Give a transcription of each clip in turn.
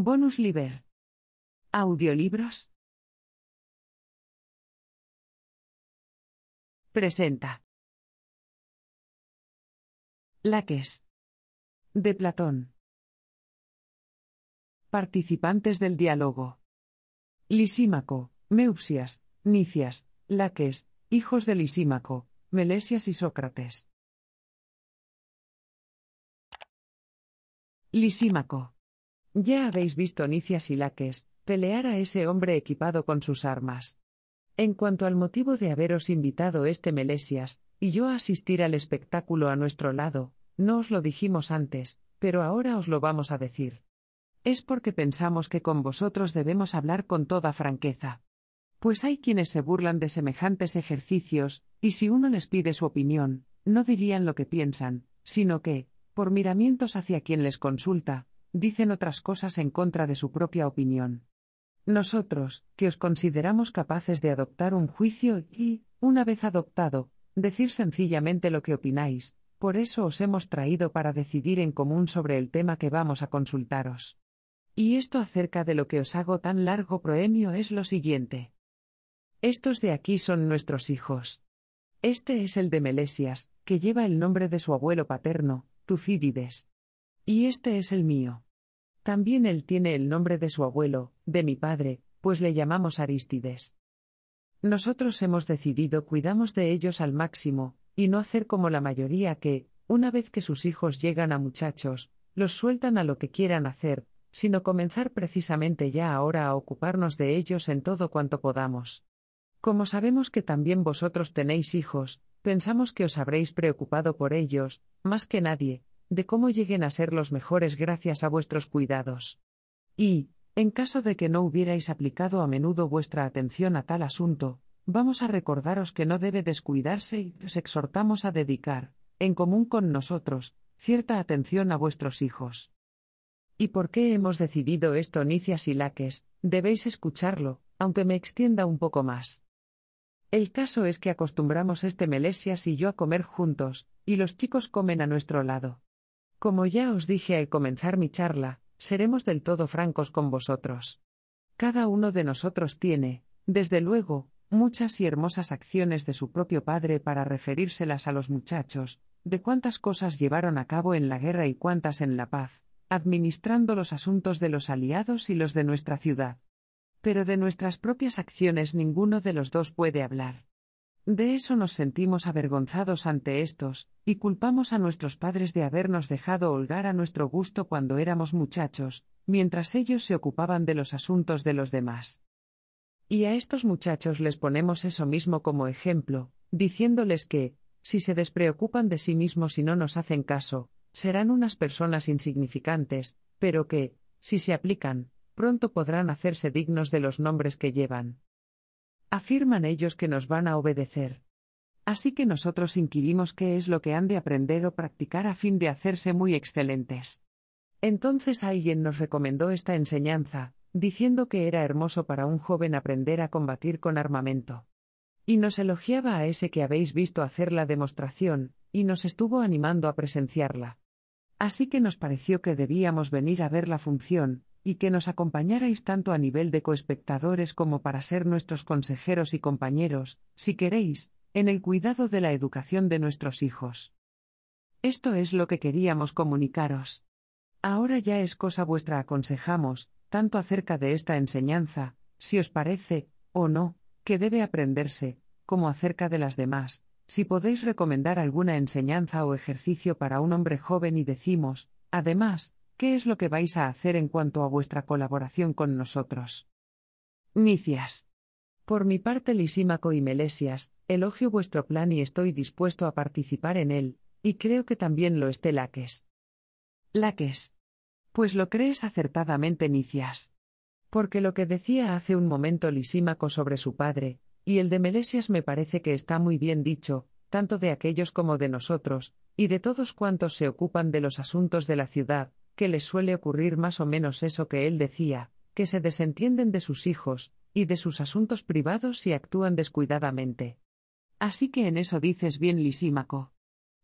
Bonus Liber. Audiolibros. Presenta. Laques. De Platón. Participantes del diálogo. Lisímaco, Meupsias, Nicias, Laques, hijos de Lisímaco, Melesias y Sócrates. Lisímaco. Ya habéis visto Nicias y Laques pelear a ese hombre equipado con sus armas. En cuanto al motivo de haberos invitado este Melesias, y yo a asistir al espectáculo a nuestro lado, no os lo dijimos antes, pero ahora os lo vamos a decir. Es porque pensamos que con vosotros debemos hablar con toda franqueza. Pues hay quienes se burlan de semejantes ejercicios, y si uno les pide su opinión, no dirían lo que piensan, sino que, por miramientos hacia quien les consulta, dicen otras cosas en contra de su propia opinión. Nosotros, que os consideramos capaces de adoptar un juicio y, una vez adoptado, decir sencillamente lo que opináis, por eso os hemos traído para decidir en común sobre el tema que vamos a consultaros. Y esto acerca de lo que os hago tan largo proemio es lo siguiente. Estos de aquí son nuestros hijos. Este es el de Melesias, que lleva el nombre de su abuelo paterno, Tucídides. Y este es el mío. También él tiene el nombre de su abuelo, de mi padre, pues le llamamos Aristides. Nosotros hemos decidido cuidamos de ellos al máximo, y no hacer como la mayoría que, una vez que sus hijos llegan a muchachos, los sueltan a lo que quieran hacer, sino comenzar precisamente ya ahora a ocuparnos de ellos en todo cuanto podamos. Como sabemos que también vosotros tenéis hijos, pensamos que os habréis preocupado por ellos, más que nadie, de cómo lleguen a ser los mejores gracias a vuestros cuidados. Y, en caso de que no hubierais aplicado a menudo vuestra atención a tal asunto, vamos a recordaros que no debe descuidarse y os exhortamos a dedicar, en común con nosotros, cierta atención a vuestros hijos. ¿Y por qué hemos decidido esto, Nicias y Laques? Debéis escucharlo, aunque me extienda un poco más. El caso es que acostumbramos este Melesias y yo a comer juntos, y los chicos comen a nuestro lado. Como ya os dije al comenzar mi charla, seremos del todo francos con vosotros. Cada uno de nosotros tiene, desde luego, muchas y hermosas acciones de su propio padre para referírselas a los muchachos, de cuántas cosas llevaron a cabo en la guerra y cuántas en la paz, administrando los asuntos de los aliados y los de nuestra ciudad. Pero de nuestras propias acciones ninguno de los dos puede hablar. De eso nos sentimos avergonzados ante estos, y culpamos a nuestros padres de habernos dejado holgar a nuestro gusto cuando éramos muchachos, mientras ellos se ocupaban de los asuntos de los demás. Y a estos muchachos les ponemos eso mismo como ejemplo, diciéndoles que, si se despreocupan de sí mismos y no nos hacen caso, serán unas personas insignificantes, pero que, si se aplican, pronto podrán hacerse dignos de los nombres que llevan. Afirman ellos que nos van a obedecer. Así que nosotros inquirimos qué es lo que han de aprender o practicar a fin de hacerse muy excelentes. Entonces alguien nos recomendó esta enseñanza, diciendo que era hermoso para un joven aprender a combatir con armamento. Y nos elogiaba a ese que habéis visto hacer la demostración, y nos estuvo animando a presenciarla. Así que nos pareció que debíamos venir a ver la función, y que nos acompañarais tanto a nivel de coespectadores como para ser nuestros consejeros y compañeros, si queréis, en el cuidado de la educación de nuestros hijos. Esto es lo que queríamos comunicaros. Ahora ya es cosa vuestra aconsejamos, tanto acerca de esta enseñanza, si os parece, o no, que debe aprenderse, como acerca de las demás, si podéis recomendar alguna enseñanza o ejercicio para un hombre joven y decimos, además, ¿qué es lo que vais a hacer en cuanto a vuestra colaboración con nosotros? Nicias. Por mi parte, Lisímaco y Melesias, elogio vuestro plan y estoy dispuesto a participar en él, y creo que también lo esté Laques. Laques. Pues lo crees acertadamente, Nicias. Porque lo que decía hace un momento Lisímaco sobre su padre, y el de Melesias me parece que está muy bien dicho, tanto de aquellos como de nosotros, y de todos cuantos se ocupan de los asuntos de la ciudad, que les suele ocurrir más o menos eso que él decía, que se desentienden de sus hijos, y de sus asuntos privados y actúan descuidadamente. Así que en eso dices bien Lisímaco.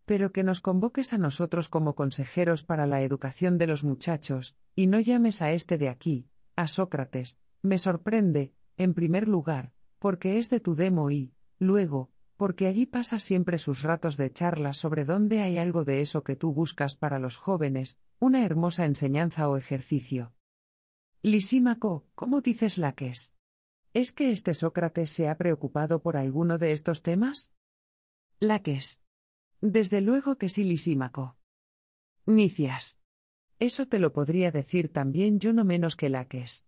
Pero que nos convoques a nosotros como consejeros para la educación de los muchachos, y no llames a este de aquí, a Sócrates, me sorprende, en primer lugar, porque es de tu demo y, luego, porque allí pasa siempre sus ratos de charla sobre dónde hay algo de eso que tú buscas para los jóvenes, una hermosa enseñanza o ejercicio. Lisímaco, ¿cómo dices Laques? ¿Es que este Sócrates se ha preocupado por alguno de estos temas? Laques. Desde luego que sí, Lisímaco. Nicias. Eso te lo podría decir también yo no menos que Laques.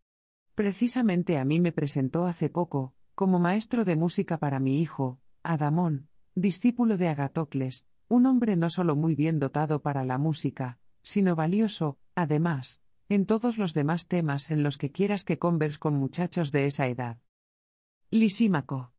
Precisamente a mí me presentó hace poco, como maestro de música para mi hijo, Adamón, discípulo de Agatocles, un hombre no solo muy bien dotado para la música, sino valioso, además, en todos los demás temas en los que quieras que converses con muchachos de esa edad. Lisímaco.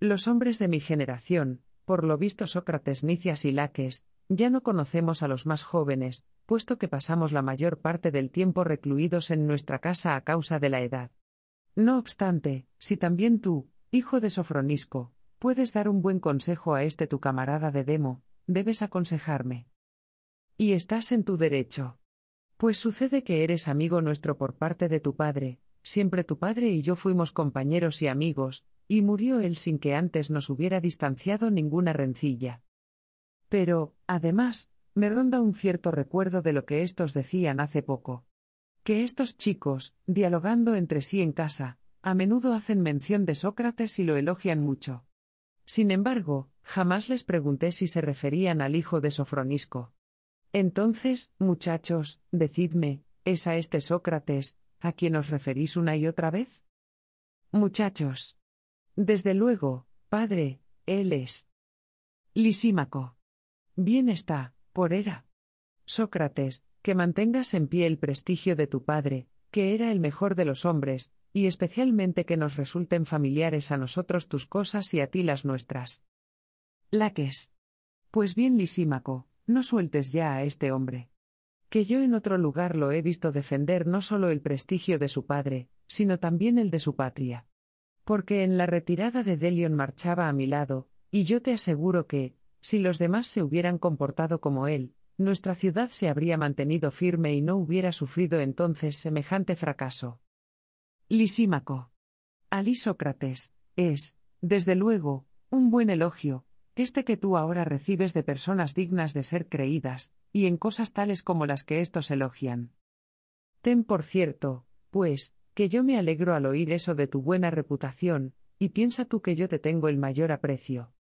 Los hombres de mi generación, por lo visto Sócrates, Nicias y Laques, ya no conocemos a los más jóvenes, puesto que pasamos la mayor parte del tiempo recluidos en nuestra casa a causa de la edad. No obstante, si también tú, hijo de Sofronisco, puedes dar un buen consejo a este tu camarada de Demo, debes aconsejarme. Y estás en tu derecho. Pues sucede que eres amigo nuestro por parte de tu padre, siempre tu padre y yo fuimos compañeros y amigos, y murió él sin que antes nos hubiera distanciado ninguna rencilla. Pero, además, me ronda un cierto recuerdo de lo que estos decían hace poco. Que estos chicos, dialogando entre sí en casa, a menudo hacen mención de Sócrates y lo elogian mucho. Sin embargo, jamás les pregunté si se referían al hijo de Sofronisco. Entonces, muchachos, decidme, ¿es a este Sócrates, a quien os referís una y otra vez? Muchachos. Desde luego, padre, él es. Lisímaco. Bien está, por era. Sócrates, que mantengas en pie el prestigio de tu padre, que era el mejor de los hombres, y especialmente que nos resulten familiares a nosotros tus cosas y a ti las nuestras. Laques. Pues bien, Lisímaco, no sueltes ya a este hombre. Que yo en otro lugar lo he visto defender no solo el prestigio de su padre, sino también el de su patria. Porque en la retirada de Delion marchaba a mi lado, y yo te aseguro que, si los demás se hubieran comportado como él, nuestra ciudad se habría mantenido firme y no hubiera sufrido entonces semejante fracaso. Lisímaco. Sócrates, es, desde luego, un buen elogio, este que tú ahora recibes de personas dignas de ser creídas, y en cosas tales como las que estos elogian. Ten por cierto, pues, que yo me alegro al oír eso de tu buena reputación, y piensa tú que yo te tengo el mayor aprecio.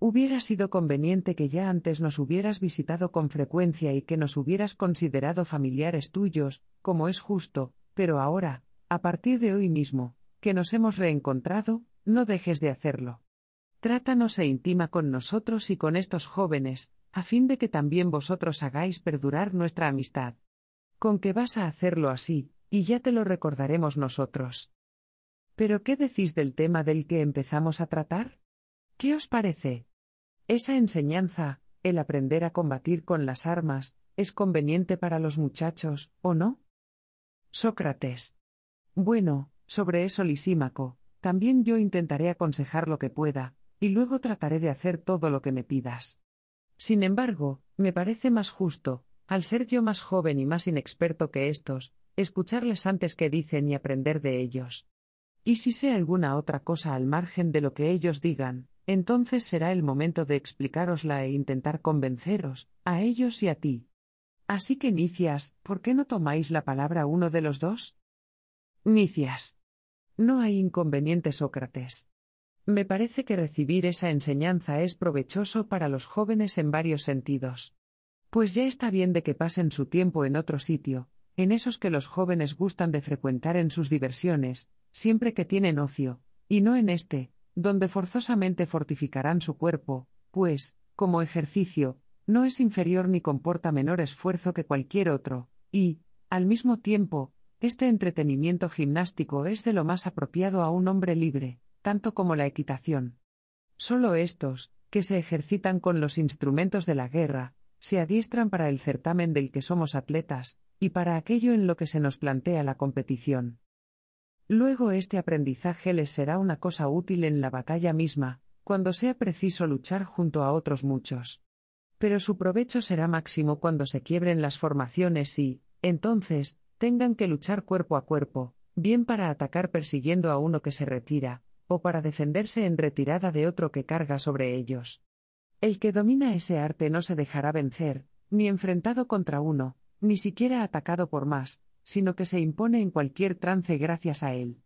Hubiera sido conveniente que ya antes nos hubieras visitado con frecuencia y que nos hubieras considerado familiares tuyos, como es justo, pero ahora, a partir de hoy mismo, que nos hemos reencontrado, no dejes de hacerlo. Trátanos e intima con nosotros y con estos jóvenes, a fin de que también vosotros hagáis perdurar nuestra amistad. Con que vas a hacerlo así, y ya te lo recordaremos nosotros. Pero ¿qué decís del tema del que empezamos a tratar? ¿Qué os parece? Esa enseñanza, el aprender a combatir con las armas, es conveniente para los muchachos, ¿o no? Sócrates. Bueno, sobre eso Lisímaco, también yo intentaré aconsejar lo que pueda, y luego trataré de hacer todo lo que me pidas. Sin embargo, me parece más justo, al ser yo más joven y más inexperto que estos, escucharles antes que dicen y aprender de ellos. Y si sé alguna otra cosa al margen de lo que ellos digan, entonces será el momento de explicárosla e intentar convenceros, a ellos y a ti. Así que Nicias, ¿por qué no tomáis la palabra uno de los dos? Nicias. No hay inconveniente, Sócrates. Me parece que recibir esa enseñanza es provechoso para los jóvenes en varios sentidos. Pues ya está bien de que pasen su tiempo en otro sitio, en esos que los jóvenes gustan de frecuentar en sus diversiones, siempre que tienen ocio, y no en este, donde forzosamente fortificarán su cuerpo, pues, como ejercicio, no es inferior ni comporta menor esfuerzo que cualquier otro, y, al mismo tiempo, este entretenimiento gimnástico es de lo más apropiado a un hombre libre, tanto como la equitación. Solo estos, que se ejercitan con los instrumentos de la guerra, se adiestran para el certamen del que somos atletas, y para aquello en lo que se nos plantea la competición. Luego este aprendizaje les será una cosa útil en la batalla misma, cuando sea preciso luchar junto a otros muchos. Pero su provecho será máximo cuando se quiebren las formaciones y, entonces, tengan que luchar cuerpo a cuerpo, bien para atacar persiguiendo a uno que se retira, para defenderse en retirada de otro que carga sobre ellos. El que domina ese arte no se dejará vencer, ni enfrentado contra uno, ni siquiera atacado por más, sino que se impone en cualquier trance gracias a él.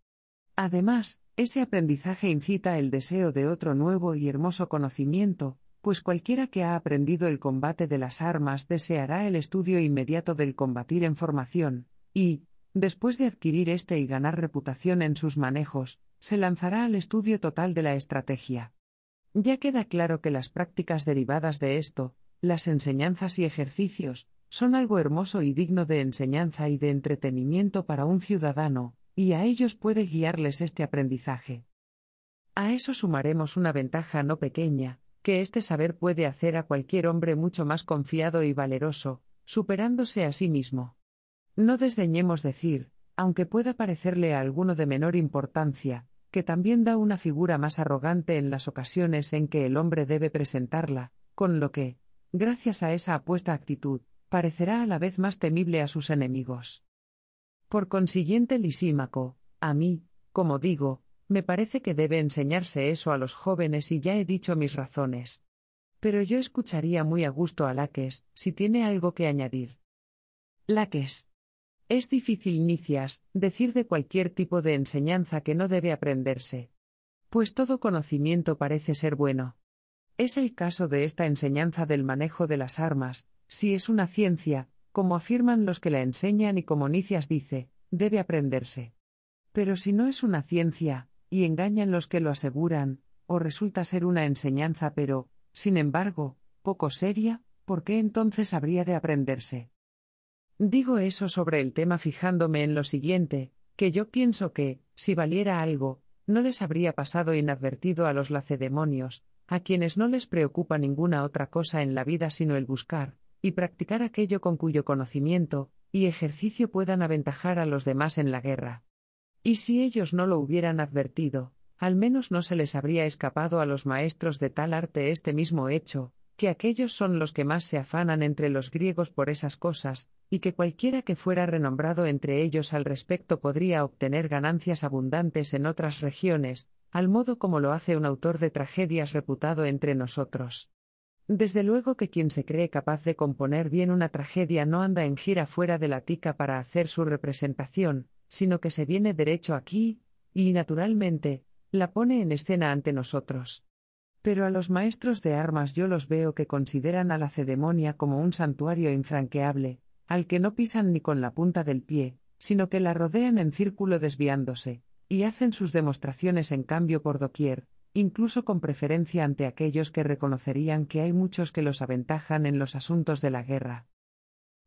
Además, ese aprendizaje incita el deseo de otro nuevo y hermoso conocimiento, pues cualquiera que ha aprendido el combate de las armas deseará el estudio inmediato del combatir en formación, y, después de adquirir este y ganar reputación en sus manejos, se lanzará al estudio total de la estrategia. Ya queda claro que las prácticas derivadas de esto, las enseñanzas y ejercicios, son algo hermoso y digno de enseñanza y de entretenimiento para un ciudadano, y a ellos puede guiarles este aprendizaje. A eso sumaremos una ventaja no pequeña, que este saber puede hacer a cualquier hombre mucho más confiado y valeroso, superándose a sí mismo. No desdeñemos decir, aunque pueda parecerle a alguno de menor importancia, que también da una figura más arrogante en las ocasiones en que el hombre debe presentarla, con lo que, gracias a esa apuesta actitud, parecerá a la vez más temible a sus enemigos. Por consiguiente, Lisímaco, a mí, como digo, me parece que debe enseñarse eso a los jóvenes y ya he dicho mis razones. Pero yo escucharía muy a gusto a Laques, si tiene algo que añadir. Laques. Es difícil, Nicias, decir de cualquier tipo de enseñanza que no debe aprenderse. Pues todo conocimiento parece ser bueno. Es el caso de esta enseñanza del manejo de las armas, si es una ciencia, como afirman los que la enseñan y como Nicias dice, debe aprenderse. Pero si no es una ciencia, y engañan los que lo aseguran, o resulta ser una enseñanza pero, sin embargo, poco seria, ¿por qué entonces habría de aprenderse? Digo eso sobre el tema fijándome en lo siguiente, que yo pienso que, si valiera algo, no les habría pasado inadvertido a los lacedemonios, a quienes no les preocupa ninguna otra cosa en la vida sino el buscar, y practicar aquello con cuyo conocimiento y ejercicio puedan aventajar a los demás en la guerra. Y si ellos no lo hubieran advertido, al menos no se les habría escapado a los maestros de tal arte este mismo hecho, que aquellos son los que más se afanan entre los griegos por esas cosas, y que cualquiera que fuera renombrado entre ellos al respecto podría obtener ganancias abundantes en otras regiones, al modo como lo hace un autor de tragedias reputado entre nosotros. Desde luego que quien se cree capaz de componer bien una tragedia no anda en gira fuera de la tica para hacer su representación, sino que se viene derecho aquí, y naturalmente, la pone en escena ante nosotros. Pero a los maestros de armas yo los veo que consideran a la cedemonia como un santuario infranqueable, al que no pisan ni con la punta del pie, sino que la rodean en círculo desviándose, y hacen sus demostraciones en cambio por doquier, incluso con preferencia ante aquellos que reconocerían que hay muchos que los aventajan en los asuntos de la guerra.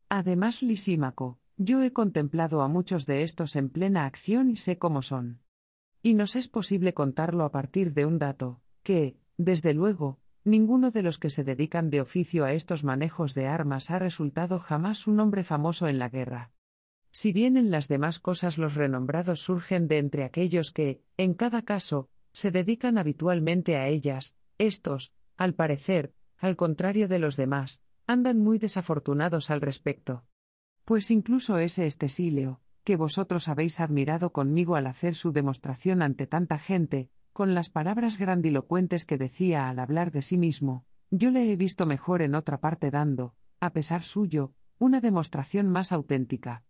Además, Lisímaco, yo he contemplado a muchos de estos en plena acción y sé cómo son. Y nos es posible contarlo a partir de un dato, que, desde luego, ninguno de los que se dedican de oficio a estos manejos de armas ha resultado jamás un hombre famoso en la guerra. Si bien en las demás cosas los renombrados surgen de entre aquellos que, en cada caso, se dedican habitualmente a ellas, estos, al parecer, al contrario de los demás, andan muy desafortunados al respecto. Pues incluso ese estesilio, que vosotros habéis admirado conmigo al hacer su demostración ante tanta gente, con las palabras grandilocuentes que decía al hablar de sí mismo, yo le he visto mejor en otra parte dando, a pesar suyo, una demostración más auténtica.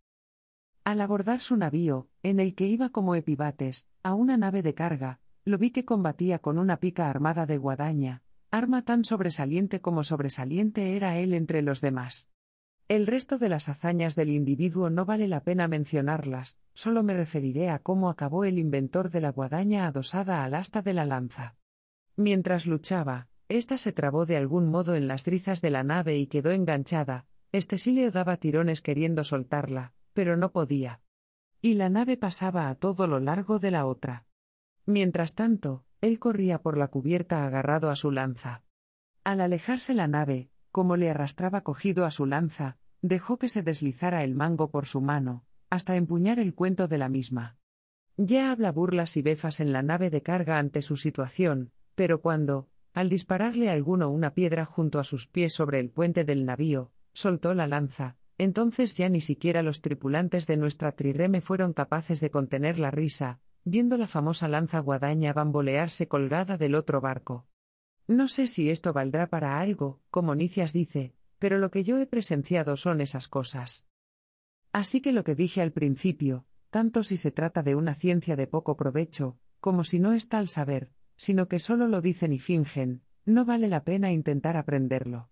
Al abordar su navío, en el que iba como epibates, a una nave de carga, lo vi que combatía con una pica armada de guadaña, arma tan sobresaliente como sobresaliente era él entre los demás. El resto de las hazañas del individuo no vale la pena mencionarlas, solo me referiré a cómo acabó el inventor de la guadaña adosada al asta de la lanza. Mientras luchaba, ésta se trabó de algún modo en las trizas de la nave y quedó enganchada, Estesilio daba tirones queriendo soltarla, pero no podía. Y la nave pasaba a todo lo largo de la otra. Mientras tanto, él corría por la cubierta agarrado a su lanza. Al alejarse la nave, como le arrastraba cogido a su lanza, dejó que se deslizara el mango por su mano, hasta empuñar el cuento de la misma. Ya habla burlas y befas en la nave de carga ante su situación, pero cuando, al dispararle a alguno una piedra junto a sus pies sobre el puente del navío, soltó la lanza, entonces ya ni siquiera los tripulantes de nuestra trireme fueron capaces de contener la risa, viendo la famosa lanza guadaña bambolearse colgada del otro barco. No sé si esto valdrá para algo, como Nicias dice, pero lo que yo he presenciado son esas cosas. Así que lo que dije al principio, tanto si se trata de una ciencia de poco provecho, como si no es tal saber, sino que solo lo dicen y fingen, no vale la pena intentar aprenderlo.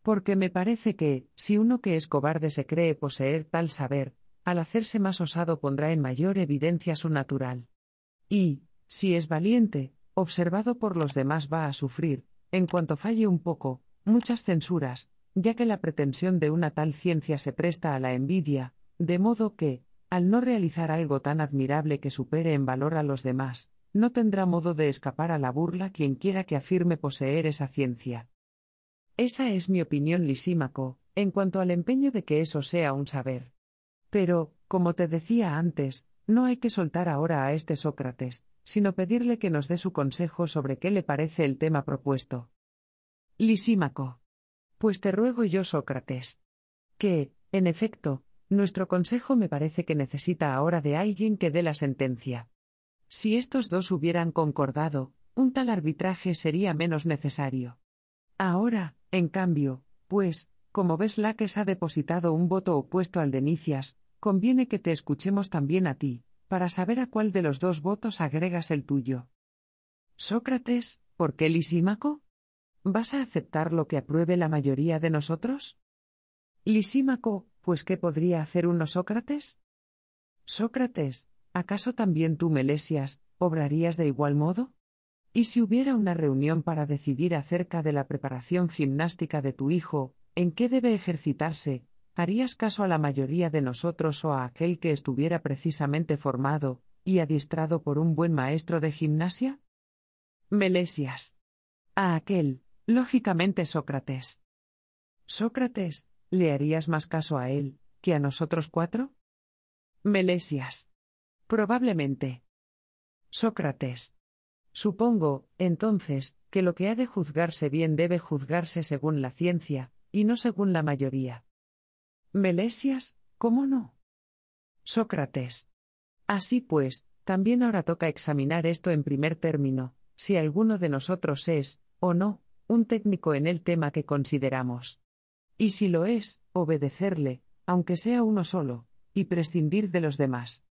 Porque me parece que, si uno que es cobarde se cree poseer tal saber, al hacerse más osado pondrá en mayor evidencia su natural. Y, si es valiente, observado por los demás va a sufrir, en cuanto falle un poco, muchas censuras, ya que la pretensión de una tal ciencia se presta a la envidia, de modo que, al no realizar algo tan admirable que supere en valor a los demás, no tendrá modo de escapar a la burla quien quiera que afirme poseer esa ciencia. Esa es mi opinión, Lisímaco, en cuanto al empeño de que eso sea un saber. Pero, como te decía antes, no hay que soltar ahora a este Sócrates, sino pedirle que nos dé su consejo sobre qué le parece el tema propuesto. Lisímaco. Pues te ruego yo, Sócrates. Que, en efecto, nuestro consejo me parece que necesita ahora de alguien que dé la sentencia. Si estos dos hubieran concordado, un tal arbitraje sería menos necesario. Ahora, en cambio, pues, como ves la que se ha depositado un voto opuesto al de Nicias, conviene que te escuchemos también a ti, para saber a cuál de los dos votos agregas el tuyo. Sócrates, ¿por qué Lisímaco? ¿Vas a aceptar lo que apruebe la mayoría de nosotros? Lisímaco, pues ¿qué podría hacer uno Sócrates? Sócrates, ¿acaso también tú, Melesias, obrarías de igual modo? ¿Y si hubiera una reunión para decidir acerca de la preparación gimnástica de tu hijo, en qué debe ejercitarse, harías caso a la mayoría de nosotros o a aquel que estuviera precisamente formado y adiestrado por un buen maestro de gimnasia? Melesias. A aquel, lógicamente Sócrates. Sócrates, ¿le harías más caso a él que a nosotros cuatro? Melesias. Probablemente. Sócrates. Supongo, entonces, que lo que ha de juzgarse bien debe juzgarse según la ciencia, y no según la mayoría. Melesias, ¿cómo no? Sócrates. Así pues, también ahora toca examinar esto en primer término, si alguno de nosotros es, o no, un técnico en el tema que consideramos. Y si lo es, obedecerle, aunque sea uno solo, y prescindir de los demás.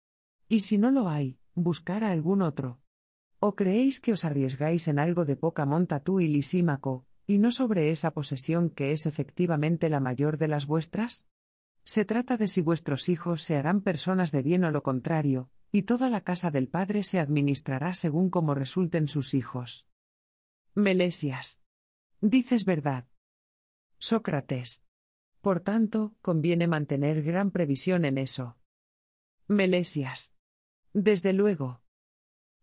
Y si no lo hay, buscar a algún otro. ¿O creéis que os arriesgáis en algo de poca monta tú y Lisímaco, y no sobre esa posesión que es efectivamente la mayor de las vuestras? Se trata de si vuestros hijos se harán personas de bien o lo contrario, y toda la casa del Padre se administrará según como resulten sus hijos. Melesias. Dices verdad. Sócrates. Por tanto, conviene mantener gran previsión en eso. Melesias. Desde luego.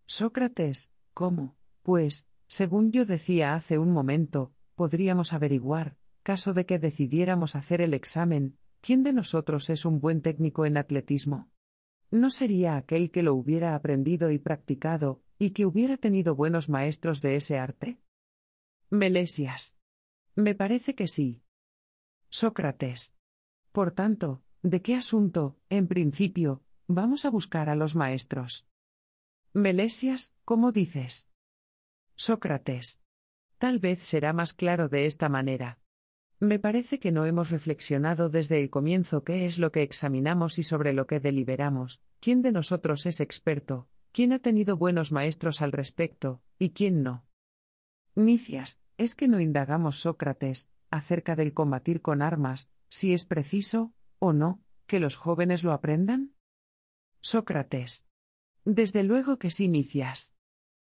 Sócrates, ¿cómo? Pues, según yo decía hace un momento, podríamos averiguar, caso de que decidiéramos hacer el examen, ¿Quién de nosotros es un buen técnico en atletismo? ¿No sería aquel que lo hubiera aprendido y practicado, y que hubiera tenido buenos maestros de ese arte? Melesias. Me parece que sí. Sócrates. Por tanto, ¿de qué asunto, en principio, vamos a buscar a los maestros? Melesias, ¿cómo dices? Sócrates. Tal vez será más claro de esta manera. Me parece que no hemos reflexionado desde el comienzo qué es lo que examinamos y sobre lo que deliberamos, quién de nosotros es experto, quién ha tenido buenos maestros al respecto, y quién no. Nicias, es que no indagamos, Sócrates, acerca del combatir con armas, si es preciso, o no, que los jóvenes lo aprendan. Sócrates. Desde luego que sí, Nicias.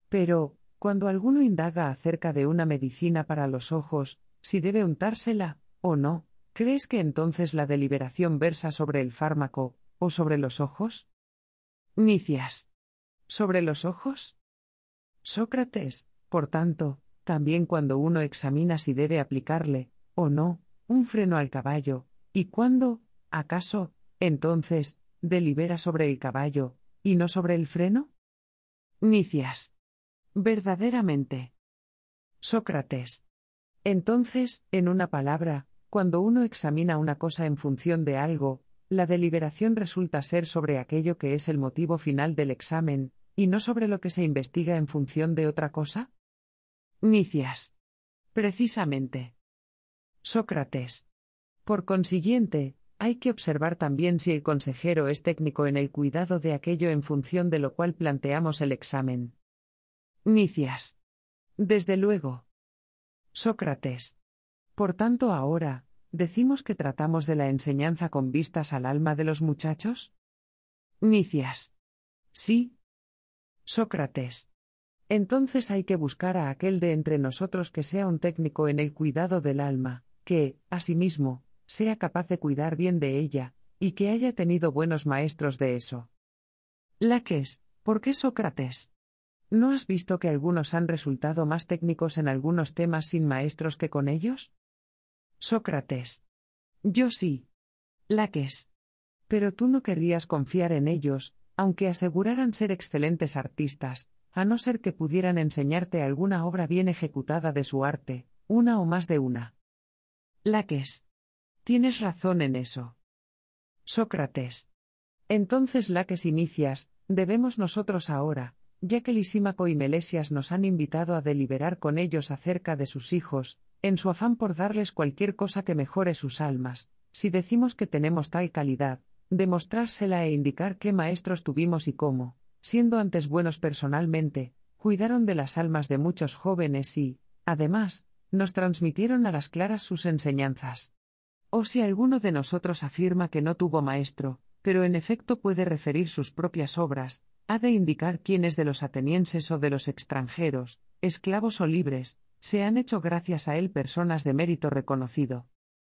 Pero, cuando alguno indaga acerca de una medicina para los ojos, si debe untársela, o no, ¿crees que entonces la deliberación versa sobre el fármaco, o sobre los ojos? Nicias. ¿Sobre los ojos? Sócrates, por tanto, también cuando uno examina si debe aplicarle, o no, un freno al caballo, y cuando, acaso, entonces, delibera sobre el caballo, y no sobre el freno? Nicias. Verdaderamente. Sócrates. Entonces, en una palabra, cuando uno examina una cosa en función de algo, la deliberación resulta ser sobre aquello que es el motivo final del examen, y no sobre lo que se investiga en función de otra cosa? Nicias. Precisamente. Sócrates. Por consiguiente, hay que observar también si el consejero es técnico en el cuidado de aquello en función de lo cual planteamos el examen. Nicias. Desde luego. Sócrates. Por tanto, ahora, ¿decimos que tratamos de la enseñanza con vistas al alma de los muchachos? Nicias. Sí. Sócrates. Entonces hay que buscar a aquel de entre nosotros que sea un técnico en el cuidado del alma, que, asimismo, sea capaz de cuidar bien de ella, y que haya tenido buenos maestros de eso. Laques, ¿por qué Sócrates? ¿No has visto que algunos han resultado más técnicos en algunos temas sin maestros que con ellos? Sócrates. Yo sí. Laques. Pero tú no querrías confiar en ellos, aunque aseguraran ser excelentes artistas, a no ser que pudieran enseñarte alguna obra bien ejecutada de su arte, una o más de una. Laques. Tienes razón en eso. Sócrates. Entonces, Laques inicias, debemos nosotros ahora, ya que Lisímaco y Melesias nos han invitado a deliberar con ellos acerca de sus hijos, en su afán por darles cualquier cosa que mejore sus almas, si decimos que tenemos tal calidad, demostrársela e indicar qué maestros tuvimos y cómo, siendo antes buenos personalmente, cuidaron de las almas de muchos jóvenes y, además, nos transmitieron a las claras sus enseñanzas. O si alguno de nosotros afirma que no tuvo maestro, pero en efecto puede referir sus propias obras, ha de indicar quiénes de los atenienses o de los extranjeros, esclavos o libres, se han hecho gracias a él personas de mérito reconocido.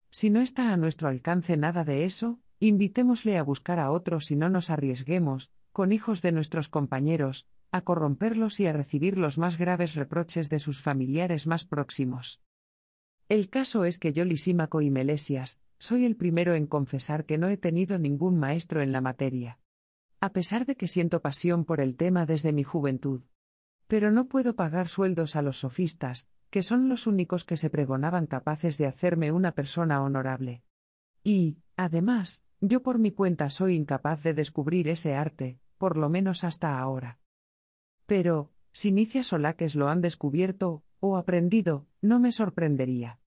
Si no está a nuestro alcance nada de eso, invitémosle a buscar a otros y no nos arriesguemos, con hijos de nuestros compañeros, a corromperlos y a recibir los más graves reproches de sus familiares más próximos. El caso es que yo Lisímaco y Melesias, soy el primero en confesar que no he tenido ningún maestro en la materia. A pesar de que siento pasión por el tema desde mi juventud. Pero no puedo pagar sueldos a los sofistas, que son los únicos que se pregonaban capaces de hacerme una persona honorable. Y, además, yo por mi cuenta soy incapaz de descubrir ese arte, por lo menos hasta ahora. Pero, si Nicia Solaques lo han descubierto, o aprendido, no me sorprendería.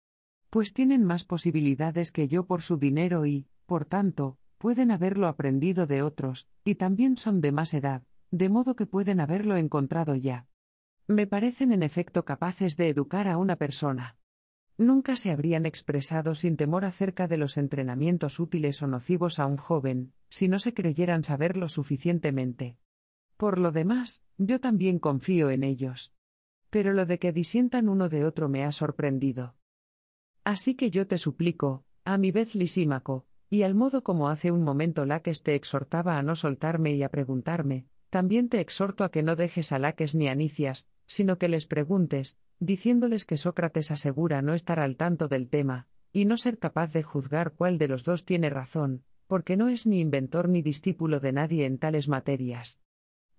Pues tienen más posibilidades que yo por su dinero y, por tanto, pueden haberlo aprendido de otros, y también son de más edad, de modo que pueden haberlo encontrado ya. Me parecen en efecto capaces de educar a una persona. Nunca se habrían expresado sin temor acerca de los entrenamientos útiles o nocivos a un joven, si no se creyeran saberlo suficientemente. Por lo demás, yo también confío en ellos. Pero lo de que disientan uno de otro me ha sorprendido. Así que yo te suplico, a mi vez Lisímaco, y al modo como hace un momento Laques te exhortaba a no soltarme y a preguntarme, también te exhorto a que no dejes a Laques ni a Nicias, sino que les preguntes, diciéndoles que Sócrates asegura no estar al tanto del tema, y no ser capaz de juzgar cuál de los dos tiene razón, porque no es ni inventor ni discípulo de nadie en tales materias.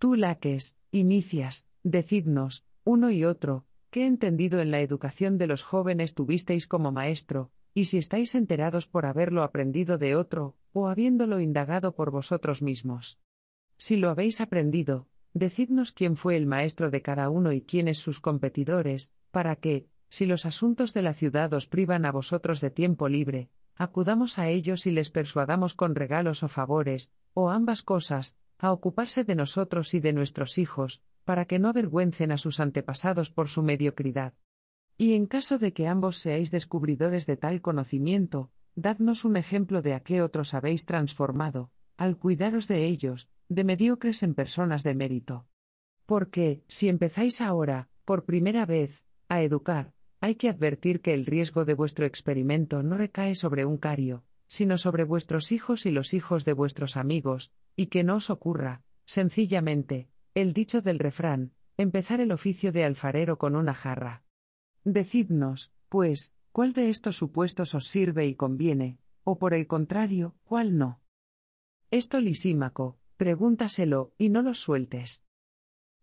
Tú, Laques, inicias, decidnos, uno y otro, qué entendido en la educación de los jóvenes tuvisteis como maestro, y si estáis enterados por haberlo aprendido de otro, o habiéndolo indagado por vosotros mismos. Si lo habéis aprendido, decidnos quién fue el maestro de cada uno y quiénes sus competidores, para que, si los asuntos de la ciudad os privan a vosotros de tiempo libre, acudamos a ellos y les persuadamos con regalos o favores, o ambas cosas, a ocuparse de nosotros y de nuestros hijos, para que no avergüencen a sus antepasados por su mediocridad. Y en caso de que ambos seáis descubridores de tal conocimiento, dadnos un ejemplo de a qué otros habéis transformado, al cuidaros de ellos, de mediocres en personas de mérito. Porque, si empezáis ahora, por primera vez, a educar, hay que advertir que el riesgo de vuestro experimento no recae sobre un cario, sino sobre vuestros hijos y los hijos de vuestros amigos, y que no os ocurra, sencillamente, el dicho del refrán, empezar el oficio de alfarero con una jarra. Decidnos, pues, cuál de estos supuestos os sirve y conviene, o por el contrario, cuál no. Esto Lisímaco, pregúntaselo, y no los sueltes.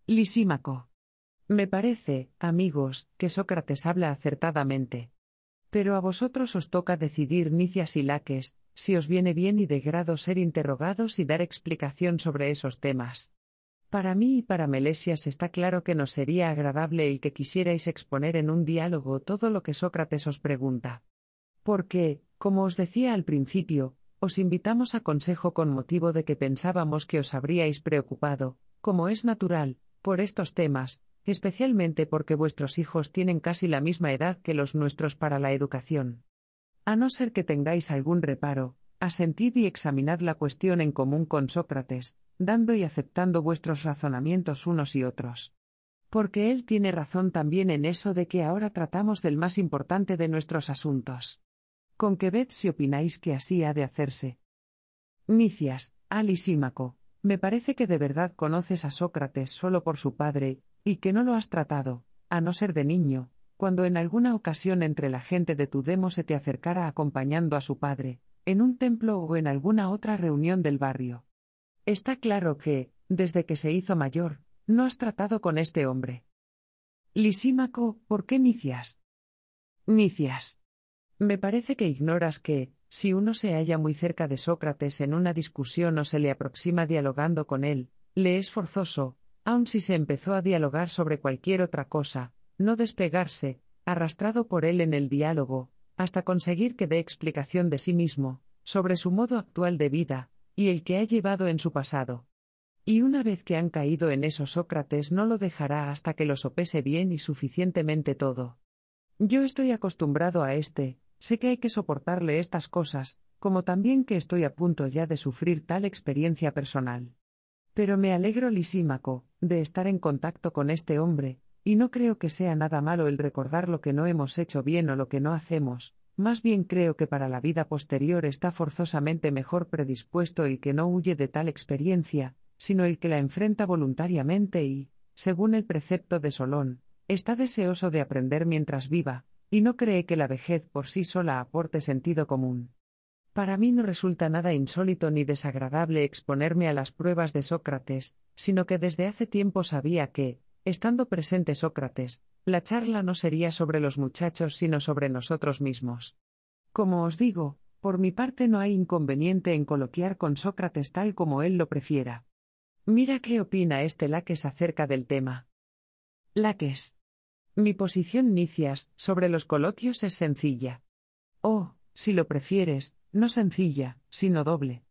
Lisímaco. Me parece, amigos, que Sócrates habla acertadamente. Pero a vosotros os toca decidir nicias y laques, si os viene bien y de grado ser interrogados y dar explicación sobre esos temas. Para mí y para Melesias está claro que nos sería agradable el que quisierais exponer en un diálogo todo lo que Sócrates os pregunta. Porque, como os decía al principio, os invitamos a consejo con motivo de que pensábamos que os habríais preocupado, como es natural, por estos temas, especialmente porque vuestros hijos tienen casi la misma edad que los nuestros para la educación. A no ser que tengáis algún reparo, asentid y examinad la cuestión en común con Sócrates, dando y aceptando vuestros razonamientos unos y otros. Porque él tiene razón también en eso de que ahora tratamos del más importante de nuestros asuntos. Con que ved si opináis que así ha de hacerse. Nicias, Alisímaco, me parece que de verdad conoces a Sócrates solo por su padre, y que no lo has tratado, a no ser de niño, cuando en alguna ocasión entre la gente de tu demo se te acercara acompañando a su padre, en un templo o en alguna otra reunión del barrio. Está claro que, desde que se hizo mayor, no has tratado con este hombre. Lisímaco, ¿por qué nicias? Nicias. Me parece que ignoras que, si uno se halla muy cerca de Sócrates en una discusión o se le aproxima dialogando con él, le es forzoso, aun si se empezó a dialogar sobre cualquier otra cosa, no despegarse, arrastrado por él en el diálogo, hasta conseguir que dé explicación de sí mismo, sobre su modo actual de vida, y el que ha llevado en su pasado. Y una vez que han caído en eso Sócrates no lo dejará hasta que lo sopese bien y suficientemente todo. Yo estoy acostumbrado a este, sé que hay que soportarle estas cosas, como también que estoy a punto ya de sufrir tal experiencia personal. Pero me alegro lisímaco, de estar en contacto con este hombre, y no creo que sea nada malo el recordar lo que no hemos hecho bien o lo que no hacemos, más bien creo que para la vida posterior está forzosamente mejor predispuesto el que no huye de tal experiencia, sino el que la enfrenta voluntariamente y, según el precepto de Solón, está deseoso de aprender mientras viva, y no cree que la vejez por sí sola aporte sentido común. Para mí no resulta nada insólito ni desagradable exponerme a las pruebas de Sócrates, sino que desde hace tiempo sabía que, estando presente Sócrates, la charla no sería sobre los muchachos, sino sobre nosotros mismos. Como os digo, por mi parte no hay inconveniente en coloquiar con Sócrates tal como él lo prefiera. Mira qué opina este Laques acerca del tema. Laques. Mi posición, Nicias, sobre los coloquios es sencilla. Oh, si lo prefieres, no sencilla, sino doble.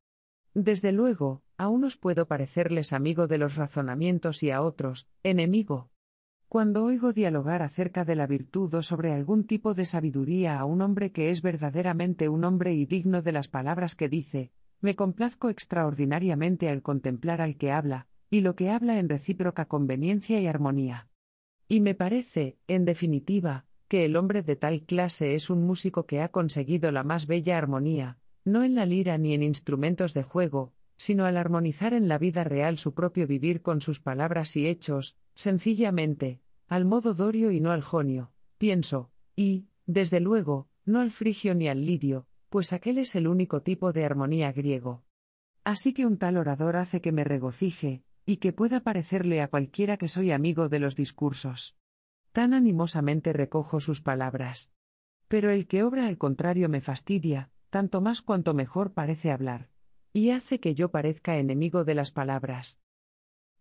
Desde luego, a unos puedo parecerles amigo de los razonamientos y a otros, enemigo. Cuando oigo dialogar acerca de la virtud o sobre algún tipo de sabiduría a un hombre que es verdaderamente un hombre y digno de las palabras que dice, me complazco extraordinariamente al contemplar al que habla, y lo que habla en recíproca conveniencia y armonía. Y me parece, en definitiva, que el hombre de tal clase es un músico que ha conseguido la más bella armonía, no en la lira ni en instrumentos de juego, sino al armonizar en la vida real su propio vivir con sus palabras y hechos, sencillamente, al modo dorio y no al jonio, pienso, y, desde luego, no al frigio ni al lidio, pues aquel es el único tipo de armonía griego. Así que un tal orador hace que me regocije, y que pueda parecerle a cualquiera que soy amigo de los discursos. Tan animosamente recojo sus palabras. Pero el que obra al contrario me fastidia, tanto más cuanto mejor parece hablar, y hace que yo parezca enemigo de las palabras.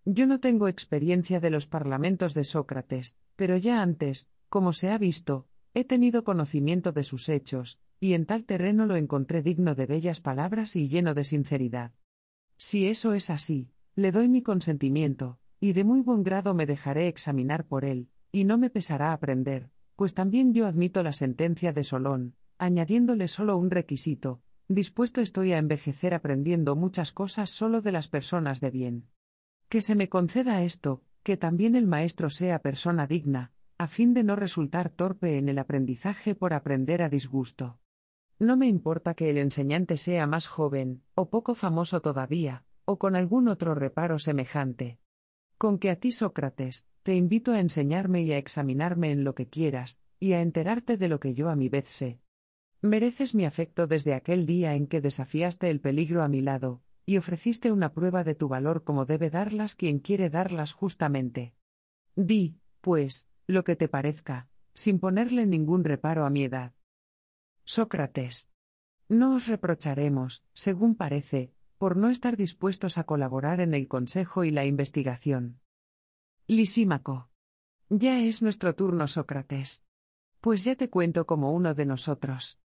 Yo no tengo experiencia de los parlamentos de Sócrates, pero ya antes, como se ha visto, he tenido conocimiento de sus hechos, y en tal terreno lo encontré digno de bellas palabras y lleno de sinceridad. Si eso es así, le doy mi consentimiento, y de muy buen grado me dejaré examinar por él, y no me pesará aprender, pues también yo admito la sentencia de Solón, añadiéndole solo un requisito, dispuesto estoy a envejecer aprendiendo muchas cosas solo de las personas de bien. Que se me conceda esto, que también el maestro sea persona digna, a fin de no resultar torpe en el aprendizaje por aprender a disgusto. No me importa que el enseñante sea más joven, o poco famoso todavía, o con algún otro reparo semejante. Con que a ti, Sócrates, te invito a enseñarme y a examinarme en lo que quieras, y a enterarte de lo que yo a mi vez sé. Mereces mi afecto desde aquel día en que desafiaste el peligro a mi lado, y ofreciste una prueba de tu valor como debe darlas quien quiere darlas justamente. Di, pues, lo que te parezca, sin ponerle ningún reparo a mi edad. Sócrates. No os reprocharemos, según parece, por no estar dispuestos a colaborar en el consejo y la investigación. Lisímaco. Ya es nuestro turno, Sócrates. Pues ya te cuento como uno de nosotros.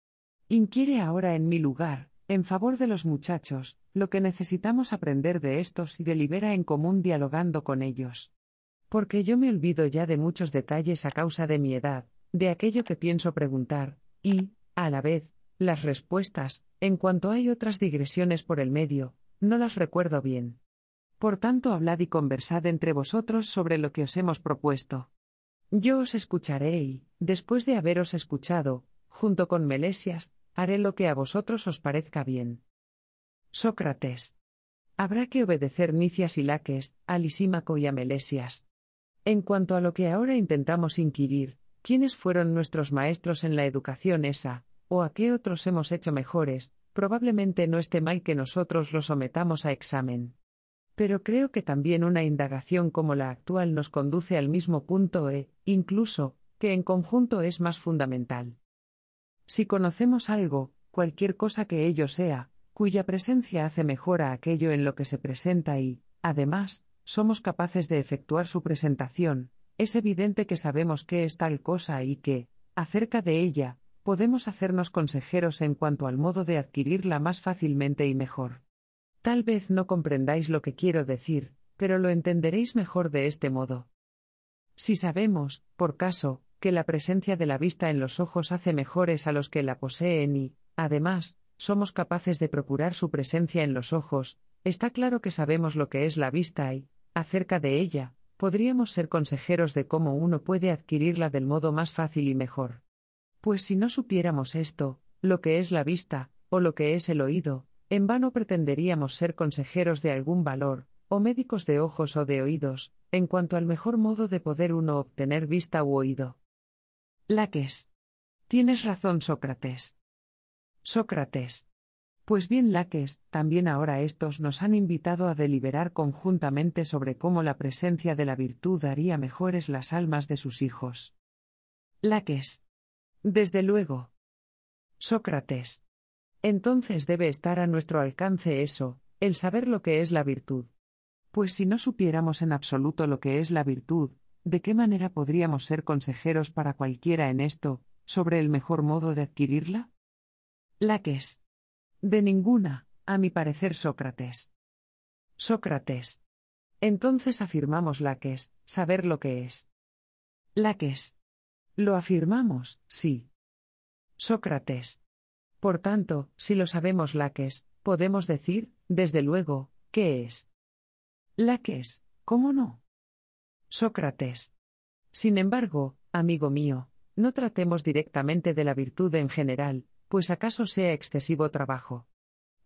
Inquiere ahora en mi lugar, en favor de los muchachos, lo que necesitamos aprender de estos y delibera en común dialogando con ellos. Porque yo me olvido ya de muchos detalles a causa de mi edad, de aquello que pienso preguntar, y, a la vez, las respuestas, en cuanto hay otras digresiones por el medio, no las recuerdo bien. Por tanto, hablad y conversad entre vosotros sobre lo que os hemos propuesto. Yo os escucharé y, después de haberos escuchado, junto con Melesias, Haré lo que a vosotros os parezca bien. Sócrates. Habrá que obedecer Nicias y Laques, a Lisímaco y a Melesias. En cuanto a lo que ahora intentamos inquirir, ¿quiénes fueron nuestros maestros en la educación esa, o a qué otros hemos hecho mejores? Probablemente no esté mal que nosotros los sometamos a examen. Pero creo que también una indagación como la actual nos conduce al mismo punto e, incluso, que en conjunto es más fundamental. Si conocemos algo, cualquier cosa que ello sea, cuya presencia hace mejor a aquello en lo que se presenta y, además, somos capaces de efectuar su presentación, es evidente que sabemos qué es tal cosa y que, acerca de ella, podemos hacernos consejeros en cuanto al modo de adquirirla más fácilmente y mejor. Tal vez no comprendáis lo que quiero decir, pero lo entenderéis mejor de este modo. Si sabemos, por caso, que la presencia de la vista en los ojos hace mejores a los que la poseen y, además, somos capaces de procurar su presencia en los ojos, está claro que sabemos lo que es la vista y, acerca de ella, podríamos ser consejeros de cómo uno puede adquirirla del modo más fácil y mejor. Pues si no supiéramos esto, lo que es la vista, o lo que es el oído, en vano pretenderíamos ser consejeros de algún valor, o médicos de ojos o de oídos, en cuanto al mejor modo de poder uno obtener vista u oído. Laques. Tienes razón, Sócrates. Sócrates. Pues bien, Laques, también ahora estos nos han invitado a deliberar conjuntamente sobre cómo la presencia de la virtud haría mejores las almas de sus hijos. Laques. Desde luego. Sócrates. Entonces debe estar a nuestro alcance eso, el saber lo que es la virtud. Pues si no supiéramos en absoluto lo que es la virtud, ¿De qué manera podríamos ser consejeros para cualquiera en esto, sobre el mejor modo de adquirirla? La De ninguna, a mi parecer, Sócrates. Sócrates. Entonces afirmamos la que es, saber lo que es. La Lo afirmamos, sí. Sócrates. Por tanto, si lo sabemos la podemos decir, desde luego, ¿qué es? La ¿cómo no? Sócrates. Sin embargo, amigo mío, no tratemos directamente de la virtud en general, pues acaso sea excesivo trabajo.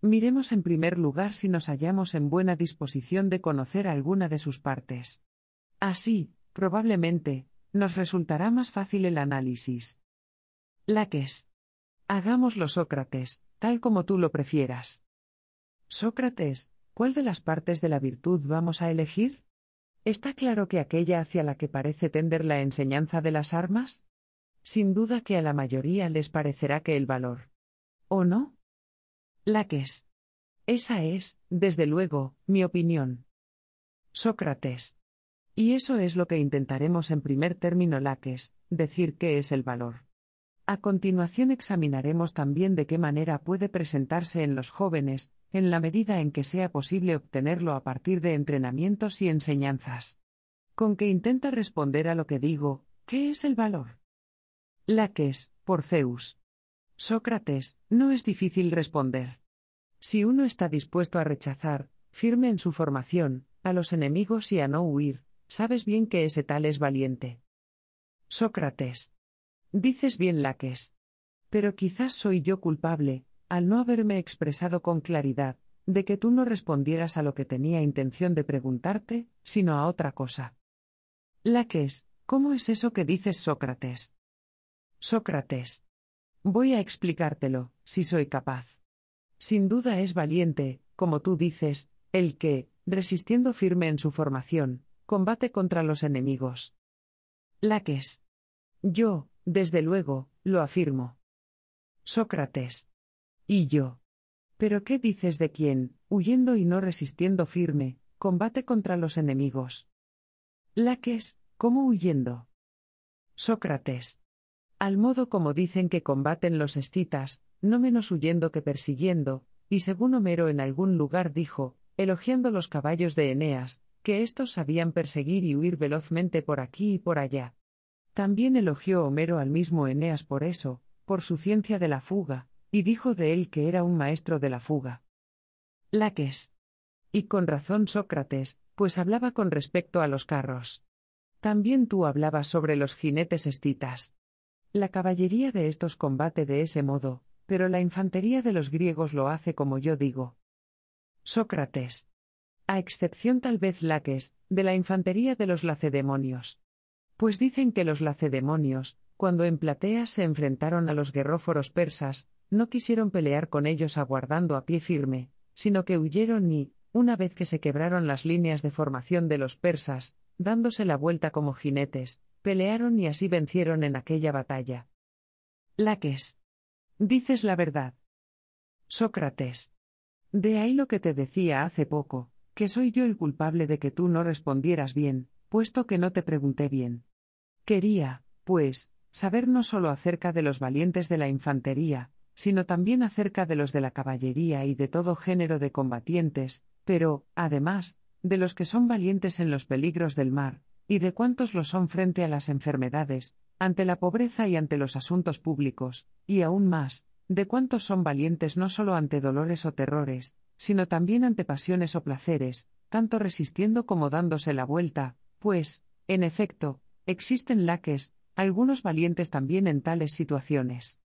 Miremos en primer lugar si nos hallamos en buena disposición de conocer alguna de sus partes. Así, probablemente, nos resultará más fácil el análisis. Laques. Hagámoslo, Sócrates, tal como tú lo prefieras. Sócrates, ¿cuál de las partes de la virtud vamos a elegir? ¿Está claro que aquella hacia la que parece tender la enseñanza de las armas? Sin duda que a la mayoría les parecerá que el valor. ¿O no? Laques. Esa es, desde luego, mi opinión. Sócrates. Y eso es lo que intentaremos en primer término laques, decir qué es el valor. A continuación examinaremos también de qué manera puede presentarse en los jóvenes, en la medida en que sea posible obtenerlo a partir de entrenamientos y enseñanzas. Con que intenta responder a lo que digo, ¿qué es el valor? Laques, por Zeus. Sócrates, no es difícil responder. Si uno está dispuesto a rechazar, firme en su formación, a los enemigos y a no huir, sabes bien que ese tal es valiente. Sócrates. Dices bien Laques. Pero quizás soy yo culpable, al no haberme expresado con claridad, de que tú no respondieras a lo que tenía intención de preguntarte, sino a otra cosa. Laques, ¿cómo es eso que dices Sócrates? Sócrates. Voy a explicártelo, si soy capaz. Sin duda es valiente, como tú dices, el que, resistiendo firme en su formación, combate contra los enemigos. Laques. Yo, desde luego, lo afirmo. Sócrates. Y yo. Pero ¿qué dices de quien, huyendo y no resistiendo firme, combate contra los enemigos? Laques, ¿cómo huyendo? Sócrates. Al modo como dicen que combaten los escitas, no menos huyendo que persiguiendo, y según Homero en algún lugar dijo, elogiando los caballos de Eneas, que éstos sabían perseguir y huir velozmente por aquí y por allá. También elogió Homero al mismo Eneas por eso, por su ciencia de la fuga, y dijo de él que era un maestro de la fuga. Laques. Y con razón Sócrates, pues hablaba con respecto a los carros. También tú hablabas sobre los jinetes estitas. La caballería de estos combate de ese modo, pero la infantería de los griegos lo hace como yo digo. Sócrates. A excepción tal vez Laques, de la infantería de los lacedemonios. Pues dicen que los lacedemonios, cuando en Platea se enfrentaron a los guerróforos persas, no quisieron pelear con ellos aguardando a pie firme, sino que huyeron y, una vez que se quebraron las líneas de formación de los persas, dándose la vuelta como jinetes, pelearon y así vencieron en aquella batalla. Laques. Dices la verdad. Sócrates. De ahí lo que te decía hace poco, que soy yo el culpable de que tú no respondieras bien, puesto que no te pregunté bien. Quería, pues, saber no solo acerca de los valientes de la infantería, sino también acerca de los de la caballería y de todo género de combatientes, pero, además, de los que son valientes en los peligros del mar, y de cuántos lo son frente a las enfermedades, ante la pobreza y ante los asuntos públicos, y aún más, de cuántos son valientes no solo ante dolores o terrores, sino también ante pasiones o placeres, tanto resistiendo como dándose la vuelta, pues, en efecto, existen laques, algunos valientes también en tales situaciones.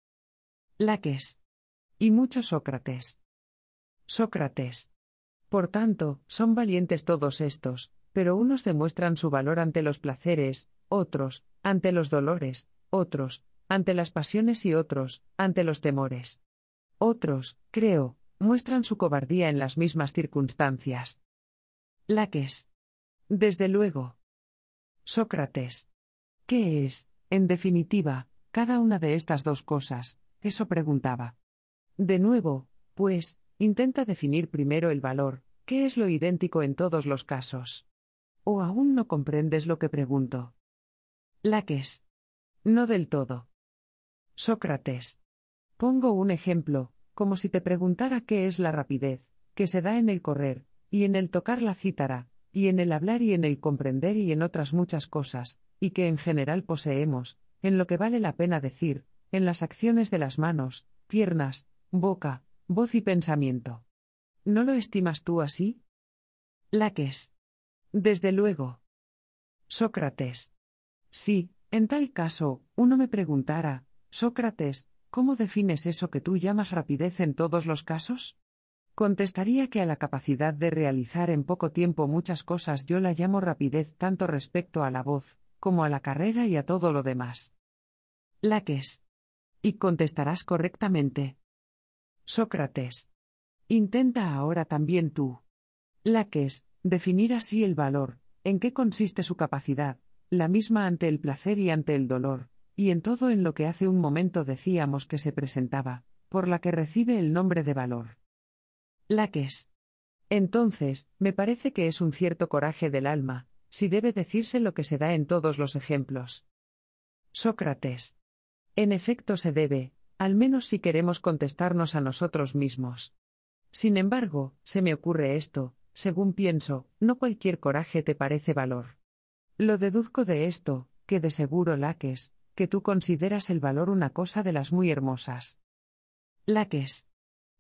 Laques. Y mucho Sócrates. Sócrates. Por tanto, son valientes todos estos, pero unos demuestran su valor ante los placeres, otros, ante los dolores, otros, ante las pasiones y otros, ante los temores. Otros, creo, muestran su cobardía en las mismas circunstancias. Laques. Desde luego. Sócrates. ¿Qué es, en definitiva, cada una de estas dos cosas? Eso preguntaba. De nuevo, pues, intenta definir primero el valor, ¿qué es lo idéntico en todos los casos? ¿O aún no comprendes lo que pregunto? es. No del todo. Sócrates. Pongo un ejemplo, como si te preguntara qué es la rapidez, que se da en el correr, y en el tocar la cítara, y en el hablar y en el comprender y en otras muchas cosas, y que en general poseemos, en lo que vale la pena decir, en las acciones de las manos, piernas, boca, voz y pensamiento. ¿No lo estimas tú así? Laques. Desde luego. Sócrates. Sí, en tal caso, uno me preguntara, Sócrates, ¿cómo defines eso que tú llamas rapidez en todos los casos? Contestaría que a la capacidad de realizar en poco tiempo muchas cosas yo la llamo rapidez tanto respecto a la voz, como a la carrera y a todo lo demás. Laques y contestarás correctamente. Sócrates. Intenta ahora también tú. Laques, definir así el valor, en qué consiste su capacidad, la misma ante el placer y ante el dolor, y en todo en lo que hace un momento decíamos que se presentaba, por la que recibe el nombre de valor. Laques. Entonces, me parece que es un cierto coraje del alma, si debe decirse lo que se da en todos los ejemplos. Sócrates. En efecto, se debe, al menos si queremos contestarnos a nosotros mismos. Sin embargo, se me ocurre esto, según pienso, no cualquier coraje te parece valor. Lo deduzco de esto, que de seguro laques, que tú consideras el valor una cosa de las muy hermosas. Laques.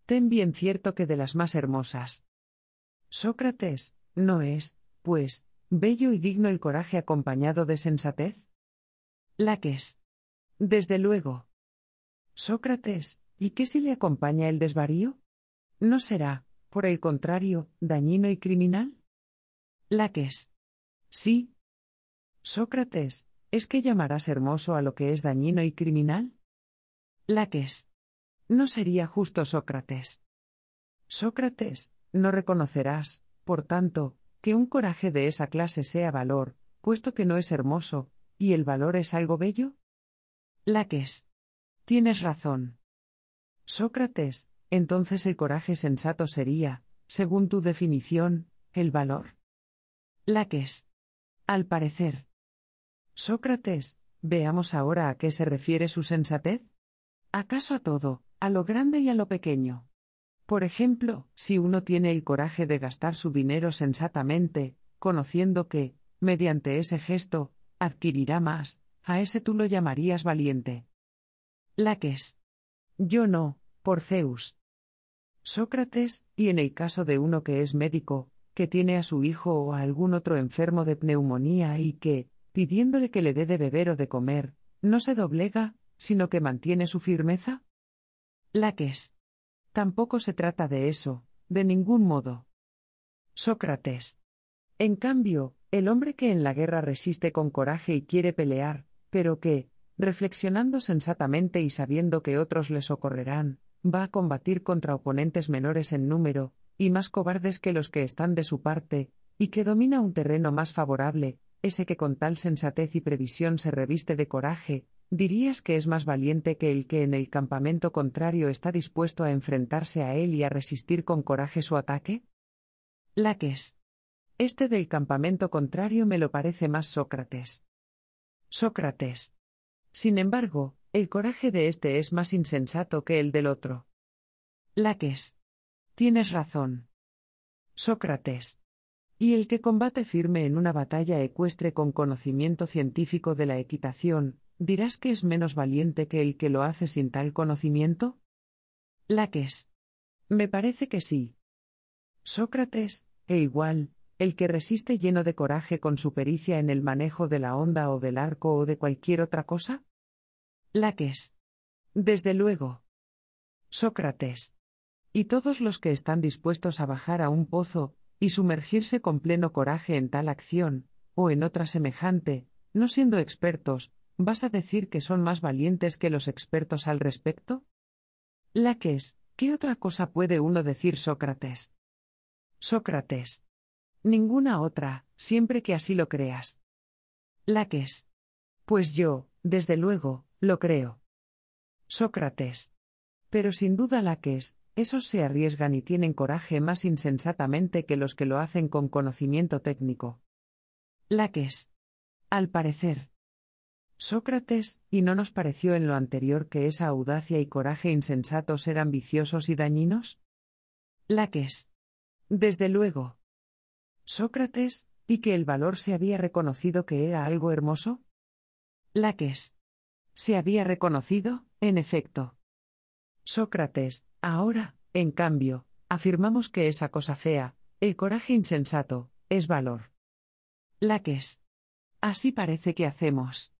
Ten bien cierto que de las más hermosas. Sócrates, ¿no es, pues, bello y digno el coraje acompañado de sensatez? Laques. Desde luego. Sócrates, ¿y qué si le acompaña el desvarío? ¿No será, por el contrario, dañino y criminal? Laques. Sí. Sócrates, ¿es que llamarás hermoso a lo que es dañino y criminal? Laques. No sería justo, Sócrates. Sócrates, no reconocerás, por tanto, que un coraje de esa clase sea valor, puesto que no es hermoso, y el valor es algo bello? es. Tienes razón. Sócrates, entonces el coraje sensato sería, según tu definición, el valor. Laques. Al parecer. Sócrates, veamos ahora a qué se refiere su sensatez. ¿Acaso a todo, a lo grande y a lo pequeño? Por ejemplo, si uno tiene el coraje de gastar su dinero sensatamente, conociendo que, mediante ese gesto, adquirirá más, a ese tú lo llamarías valiente. Laques. Yo no, por Zeus. Sócrates, y en el caso de uno que es médico, que tiene a su hijo o a algún otro enfermo de neumonía y que, pidiéndole que le dé de beber o de comer, no se doblega, sino que mantiene su firmeza? Laques. Tampoco se trata de eso, de ningún modo. Sócrates. En cambio, el hombre que en la guerra resiste con coraje y quiere pelear, pero que, reflexionando sensatamente y sabiendo que otros le socorrerán, va a combatir contra oponentes menores en número, y más cobardes que los que están de su parte, y que domina un terreno más favorable, ese que con tal sensatez y previsión se reviste de coraje, dirías que es más valiente que el que en el campamento contrario está dispuesto a enfrentarse a él y a resistir con coraje su ataque? Laques. Este del campamento contrario me lo parece más Sócrates. Sócrates. Sin embargo, el coraje de este es más insensato que el del otro. Laques. Tienes razón. Sócrates. Y el que combate firme en una batalla ecuestre con conocimiento científico de la equitación, ¿dirás que es menos valiente que el que lo hace sin tal conocimiento? Laques. Me parece que sí. Sócrates, e igual, el que resiste lleno de coraje con su pericia en el manejo de la onda o del arco o de cualquier otra cosa? Laques. Desde luego. Sócrates. Y todos los que están dispuestos a bajar a un pozo, y sumergirse con pleno coraje en tal acción, o en otra semejante, no siendo expertos, ¿vas a decir que son más valientes que los expertos al respecto? Laques, ¿qué otra cosa puede uno decir Sócrates? Sócrates. Ninguna otra, siempre que así lo creas. Laques. Pues yo, desde luego, lo creo. Sócrates. Pero sin duda Laques, esos se arriesgan y tienen coraje más insensatamente que los que lo hacen con conocimiento técnico. Laques. Al parecer. Sócrates, y no nos pareció en lo anterior que esa audacia y coraje insensatos eran viciosos y dañinos? Laques. Desde luego. Sócrates, y que el valor se había reconocido que era algo hermoso? Laques. Se había reconocido, en efecto. Sócrates, ahora, en cambio, afirmamos que esa cosa fea, el coraje insensato, es valor. Laques. Así parece que hacemos.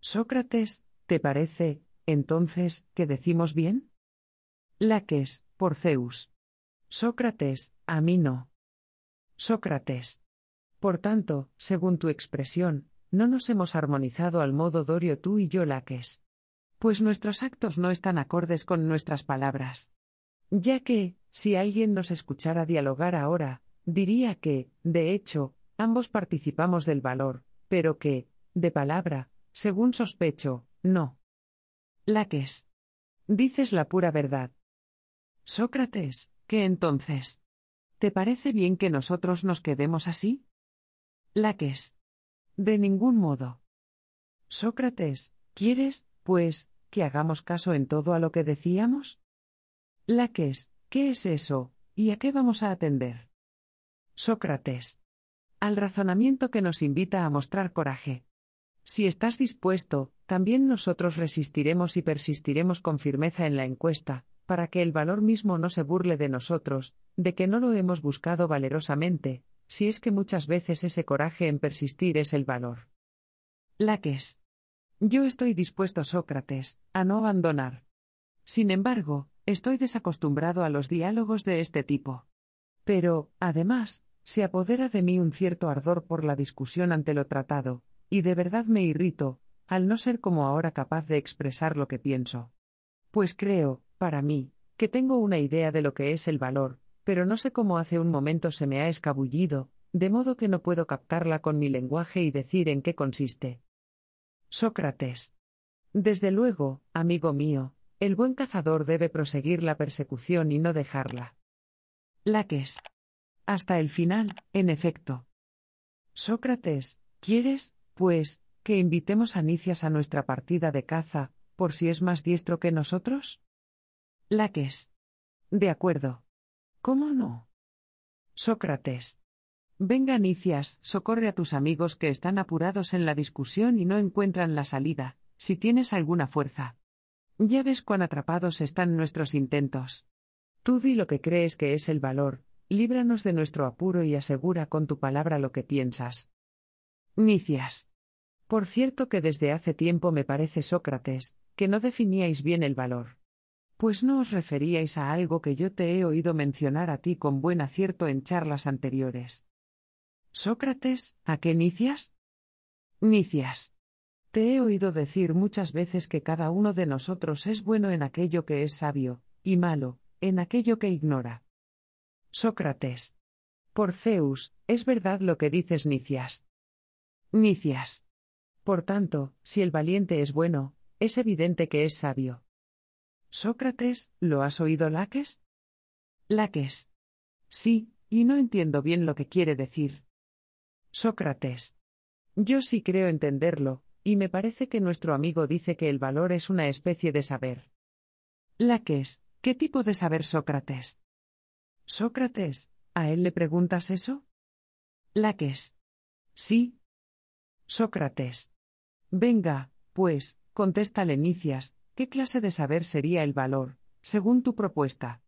Sócrates, ¿te parece, entonces, que decimos bien? Laques, por Zeus. Sócrates, a mí no. Sócrates. Por tanto, según tu expresión, no nos hemos armonizado al modo Dorio tú y yo Laques. Pues nuestros actos no están acordes con nuestras palabras. Ya que, si alguien nos escuchara dialogar ahora, diría que, de hecho, ambos participamos del valor, pero que, de palabra, según sospecho, no. Laques. Dices la pura verdad. Sócrates, ¿qué entonces? ¿Te parece bien que nosotros nos quedemos así? Laques. De ningún modo. Sócrates, ¿quieres, pues, que hagamos caso en todo a lo que decíamos? Laques, ¿qué es eso, y a qué vamos a atender? Sócrates. Al razonamiento que nos invita a mostrar coraje. Si estás dispuesto, también nosotros resistiremos y persistiremos con firmeza en la encuesta, para que el valor mismo no se burle de nosotros, de que no lo hemos buscado valerosamente, si es que muchas veces ese coraje en persistir es el valor. es. Yo estoy dispuesto, Sócrates, a no abandonar. Sin embargo, estoy desacostumbrado a los diálogos de este tipo. Pero, además, se apodera de mí un cierto ardor por la discusión ante lo tratado, y de verdad me irrito, al no ser como ahora capaz de expresar lo que pienso. Pues creo, para mí, que tengo una idea de lo que es el valor, pero no sé cómo hace un momento se me ha escabullido, de modo que no puedo captarla con mi lenguaje y decir en qué consiste. Sócrates. Desde luego, amigo mío, el buen cazador debe proseguir la persecución y no dejarla. Laques. Hasta el final, en efecto. Sócrates, ¿quieres, pues, que invitemos a Nicias a nuestra partida de caza, por si es más diestro que nosotros? Laques. De acuerdo. ¿Cómo no? Sócrates. Venga, Nicias, socorre a tus amigos que están apurados en la discusión y no encuentran la salida, si tienes alguna fuerza. Ya ves cuán atrapados están nuestros intentos. Tú di lo que crees que es el valor, líbranos de nuestro apuro y asegura con tu palabra lo que piensas. Nicias. Por cierto que desde hace tiempo me parece, Sócrates, que no definíais bien el valor. Pues no os referíais a algo que yo te he oído mencionar a ti con buen acierto en charlas anteriores. Sócrates, ¿a qué nicias? Nicias. Te he oído decir muchas veces que cada uno de nosotros es bueno en aquello que es sabio, y malo, en aquello que ignora. Sócrates. Por Zeus, es verdad lo que dices Nicias. Nicias. Por tanto, si el valiente es bueno, es evidente que es sabio. Sócrates, ¿lo has oído Laques? Laques. Sí, y no entiendo bien lo que quiere decir. Sócrates. Yo sí creo entenderlo, y me parece que nuestro amigo dice que el valor es una especie de saber. Laques, ¿qué tipo de saber Sócrates? Sócrates, ¿a él le preguntas eso? Laques. Sí. Sócrates. Venga, pues, contéstale Lenicias, ¿Qué clase de saber sería el valor, según tu propuesta?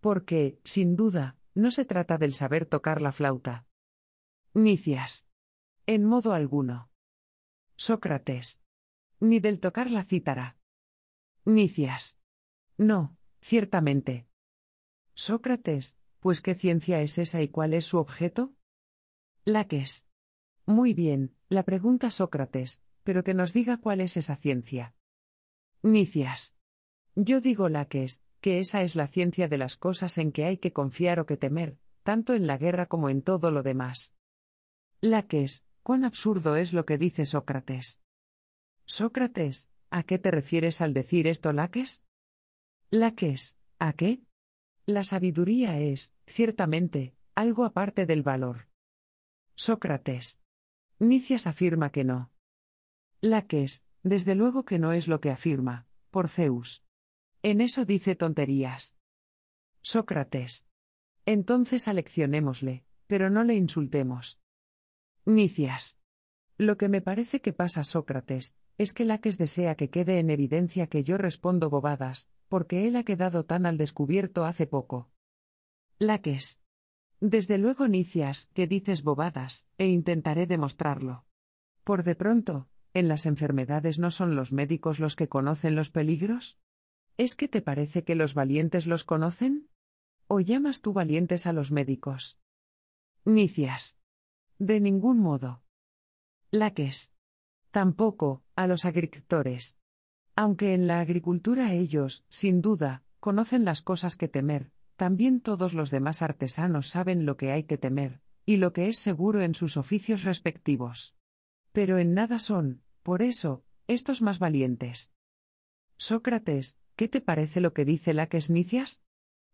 Porque, sin duda, no se trata del saber tocar la flauta. Nicias. En modo alguno. Sócrates. Ni del tocar la cítara. Nicias. No, ciertamente. Sócrates, pues qué ciencia es esa y cuál es su objeto? Laques. Muy bien, la pregunta Sócrates, pero que nos diga cuál es esa ciencia. Nicias. Yo digo laques, que esa es la ciencia de las cosas en que hay que confiar o que temer, tanto en la guerra como en todo lo demás. Laques, cuán absurdo es lo que dice Sócrates. Sócrates, ¿a qué te refieres al decir esto laques? Laques, ¿a qué? La sabiduría es, ciertamente, algo aparte del valor. Sócrates. Nicias afirma que no. Laques, desde luego que no es lo que afirma, por Zeus. En eso dice tonterías. Sócrates. Entonces aleccionémosle, pero no le insultemos. Nicias. Lo que me parece que pasa, Sócrates, es que Laques desea que quede en evidencia que yo respondo bobadas, porque él ha quedado tan al descubierto hace poco. Laques. Desde luego, Nicias, que dices bobadas, e intentaré demostrarlo. Por de pronto, ¿En las enfermedades no son los médicos los que conocen los peligros? ¿Es que te parece que los valientes los conocen? ¿O llamas tú valientes a los médicos? Nicias. De ningún modo. Laques. Tampoco, a los agricultores. Aunque en la agricultura ellos, sin duda, conocen las cosas que temer, también todos los demás artesanos saben lo que hay que temer, y lo que es seguro en sus oficios respectivos. Pero en nada son, por eso, estos más valientes. Sócrates, ¿qué te parece lo que dice Nicias?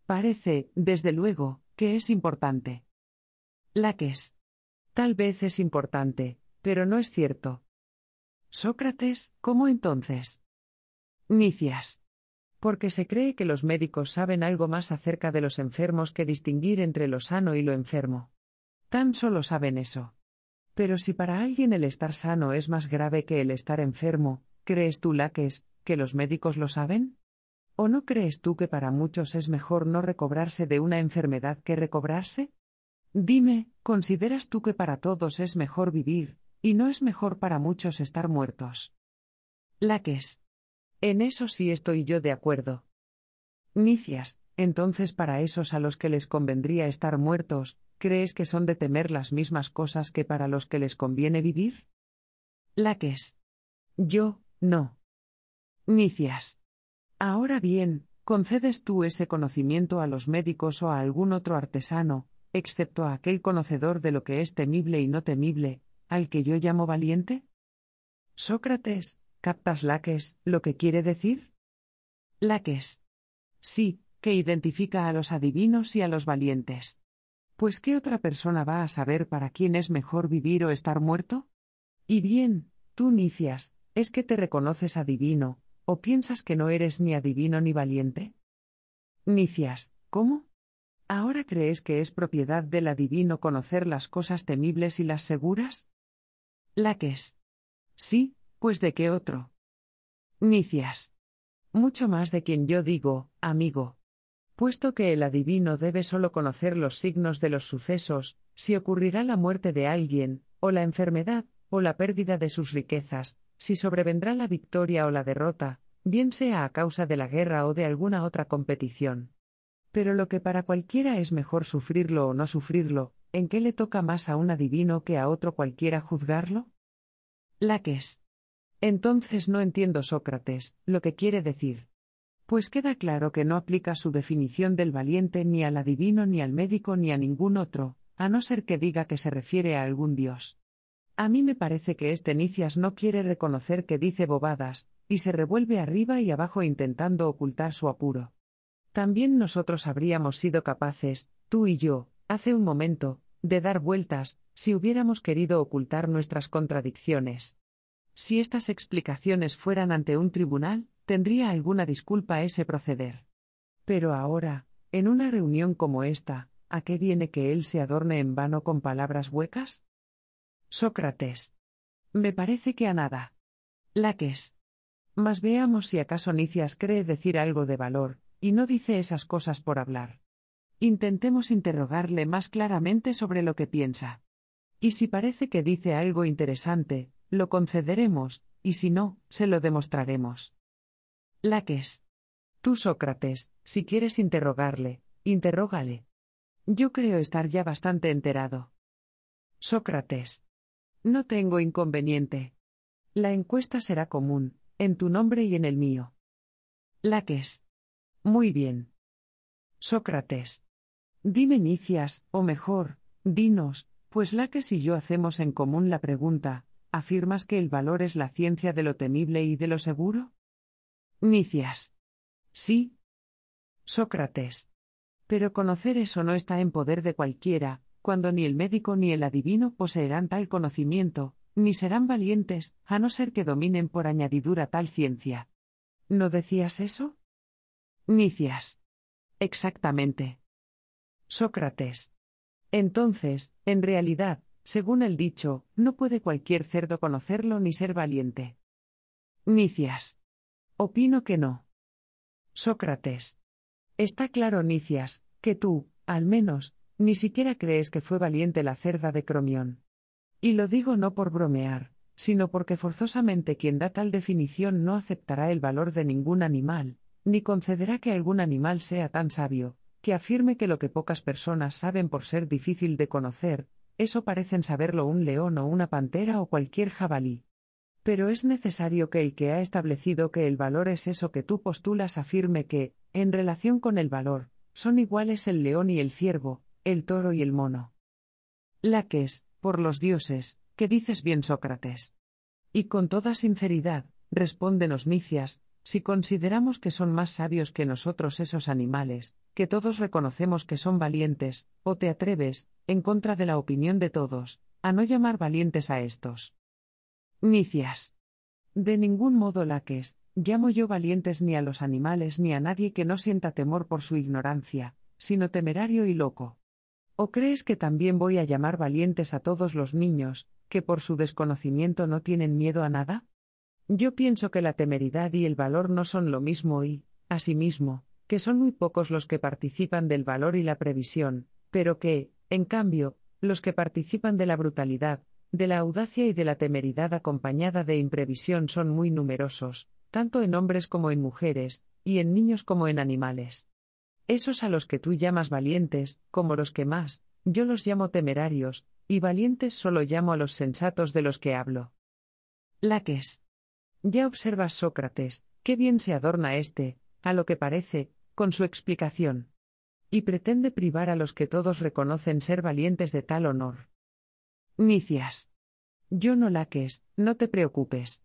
Parece, desde luego, que es importante. Laques. Tal vez es importante, pero no es cierto. Sócrates, ¿cómo entonces? Nicias. Porque se cree que los médicos saben algo más acerca de los enfermos que distinguir entre lo sano y lo enfermo. Tan solo saben eso. Pero si para alguien el estar sano es más grave que el estar enfermo, ¿crees tú, Laques, que los médicos lo saben? ¿O no crees tú que para muchos es mejor no recobrarse de una enfermedad que recobrarse? Dime, ¿consideras tú que para todos es mejor vivir, y no es mejor para muchos estar muertos? Laques. En eso sí estoy yo de acuerdo. Nicias, entonces para esos a los que les convendría estar muertos, ¿Crees que son de temer las mismas cosas que para los que les conviene vivir? Laques. Yo, no. Nicias. Ahora bien, concedes tú ese conocimiento a los médicos o a algún otro artesano, excepto a aquel conocedor de lo que es temible y no temible, al que yo llamo valiente? Sócrates, ¿captas Laques lo que quiere decir? Laques. Sí, que identifica a los adivinos y a los valientes. Pues ¿qué otra persona va a saber para quién es mejor vivir o estar muerto? Y bien, tú, Nicias, ¿es que te reconoces adivino, o piensas que no eres ni adivino ni valiente? Nicias, ¿cómo? ¿Ahora crees que es propiedad del adivino conocer las cosas temibles y las seguras? La que es. Sí, pues de qué otro. Nicias. Mucho más de quien yo digo, amigo, Puesto que el adivino debe solo conocer los signos de los sucesos, si ocurrirá la muerte de alguien, o la enfermedad, o la pérdida de sus riquezas, si sobrevendrá la victoria o la derrota, bien sea a causa de la guerra o de alguna otra competición. Pero lo que para cualquiera es mejor sufrirlo o no sufrirlo, ¿en qué le toca más a un adivino que a otro cualquiera juzgarlo? La que es. Entonces no entiendo, Sócrates, lo que quiere decir pues queda claro que no aplica su definición del valiente ni al adivino ni al médico ni a ningún otro, a no ser que diga que se refiere a algún dios. A mí me parece que este Nicias no quiere reconocer que dice bobadas, y se revuelve arriba y abajo intentando ocultar su apuro. También nosotros habríamos sido capaces, tú y yo, hace un momento, de dar vueltas, si hubiéramos querido ocultar nuestras contradicciones. Si estas explicaciones fueran ante un tribunal, tendría alguna disculpa ese proceder. Pero ahora, en una reunión como esta, ¿a qué viene que él se adorne en vano con palabras huecas? Sócrates. Me parece que a nada. Laques. Mas veamos si acaso Nicias cree decir algo de valor, y no dice esas cosas por hablar. Intentemos interrogarle más claramente sobre lo que piensa. Y si parece que dice algo interesante, lo concederemos, y si no, se lo demostraremos. Laques. Tú, Sócrates, si quieres interrogarle, interrógale. Yo creo estar ya bastante enterado. Sócrates. No tengo inconveniente. La encuesta será común, en tu nombre y en el mío. Laques. Muy bien. Sócrates. Dime Nicias, o mejor, dinos, pues Laques y yo hacemos en común la pregunta, ¿afirmas que el valor es la ciencia de lo temible y de lo seguro? Nicias. Sí. Sócrates. Pero conocer eso no está en poder de cualquiera, cuando ni el médico ni el adivino poseerán tal conocimiento, ni serán valientes, a no ser que dominen por añadidura tal ciencia. ¿No decías eso? Nicias. Exactamente. Sócrates. Entonces, en realidad, según el dicho, no puede cualquier cerdo conocerlo ni ser valiente. Nicias. Opino que no. Sócrates. Está claro, Nicias, que tú, al menos, ni siquiera crees que fue valiente la cerda de Cromión. Y lo digo no por bromear, sino porque forzosamente quien da tal definición no aceptará el valor de ningún animal, ni concederá que algún animal sea tan sabio, que afirme que lo que pocas personas saben por ser difícil de conocer, eso parecen saberlo un león o una pantera o cualquier jabalí. Pero es necesario que el que ha establecido que el valor es eso que tú postulas afirme que, en relación con el valor, son iguales el león y el ciervo, el toro y el mono. es, por los dioses, que dices bien Sócrates. Y con toda sinceridad, respóndenos Nicias, si consideramos que son más sabios que nosotros esos animales, que todos reconocemos que son valientes, o te atreves, en contra de la opinión de todos, a no llamar valientes a estos. Nicias. De ningún modo laques, llamo yo valientes ni a los animales ni a nadie que no sienta temor por su ignorancia, sino temerario y loco. ¿O crees que también voy a llamar valientes a todos los niños, que por su desconocimiento no tienen miedo a nada? Yo pienso que la temeridad y el valor no son lo mismo y, asimismo, que son muy pocos los que participan del valor y la previsión, pero que, en cambio, los que participan de la brutalidad, de la audacia y de la temeridad acompañada de imprevisión son muy numerosos, tanto en hombres como en mujeres, y en niños como en animales. Esos a los que tú llamas valientes, como los que más, yo los llamo temerarios, y valientes solo llamo a los sensatos de los que hablo. Laques. Ya observas, Sócrates, qué bien se adorna éste, a lo que parece, con su explicación. Y pretende privar a los que todos reconocen ser valientes de tal honor. Nicias. Yo no laques, no te preocupes.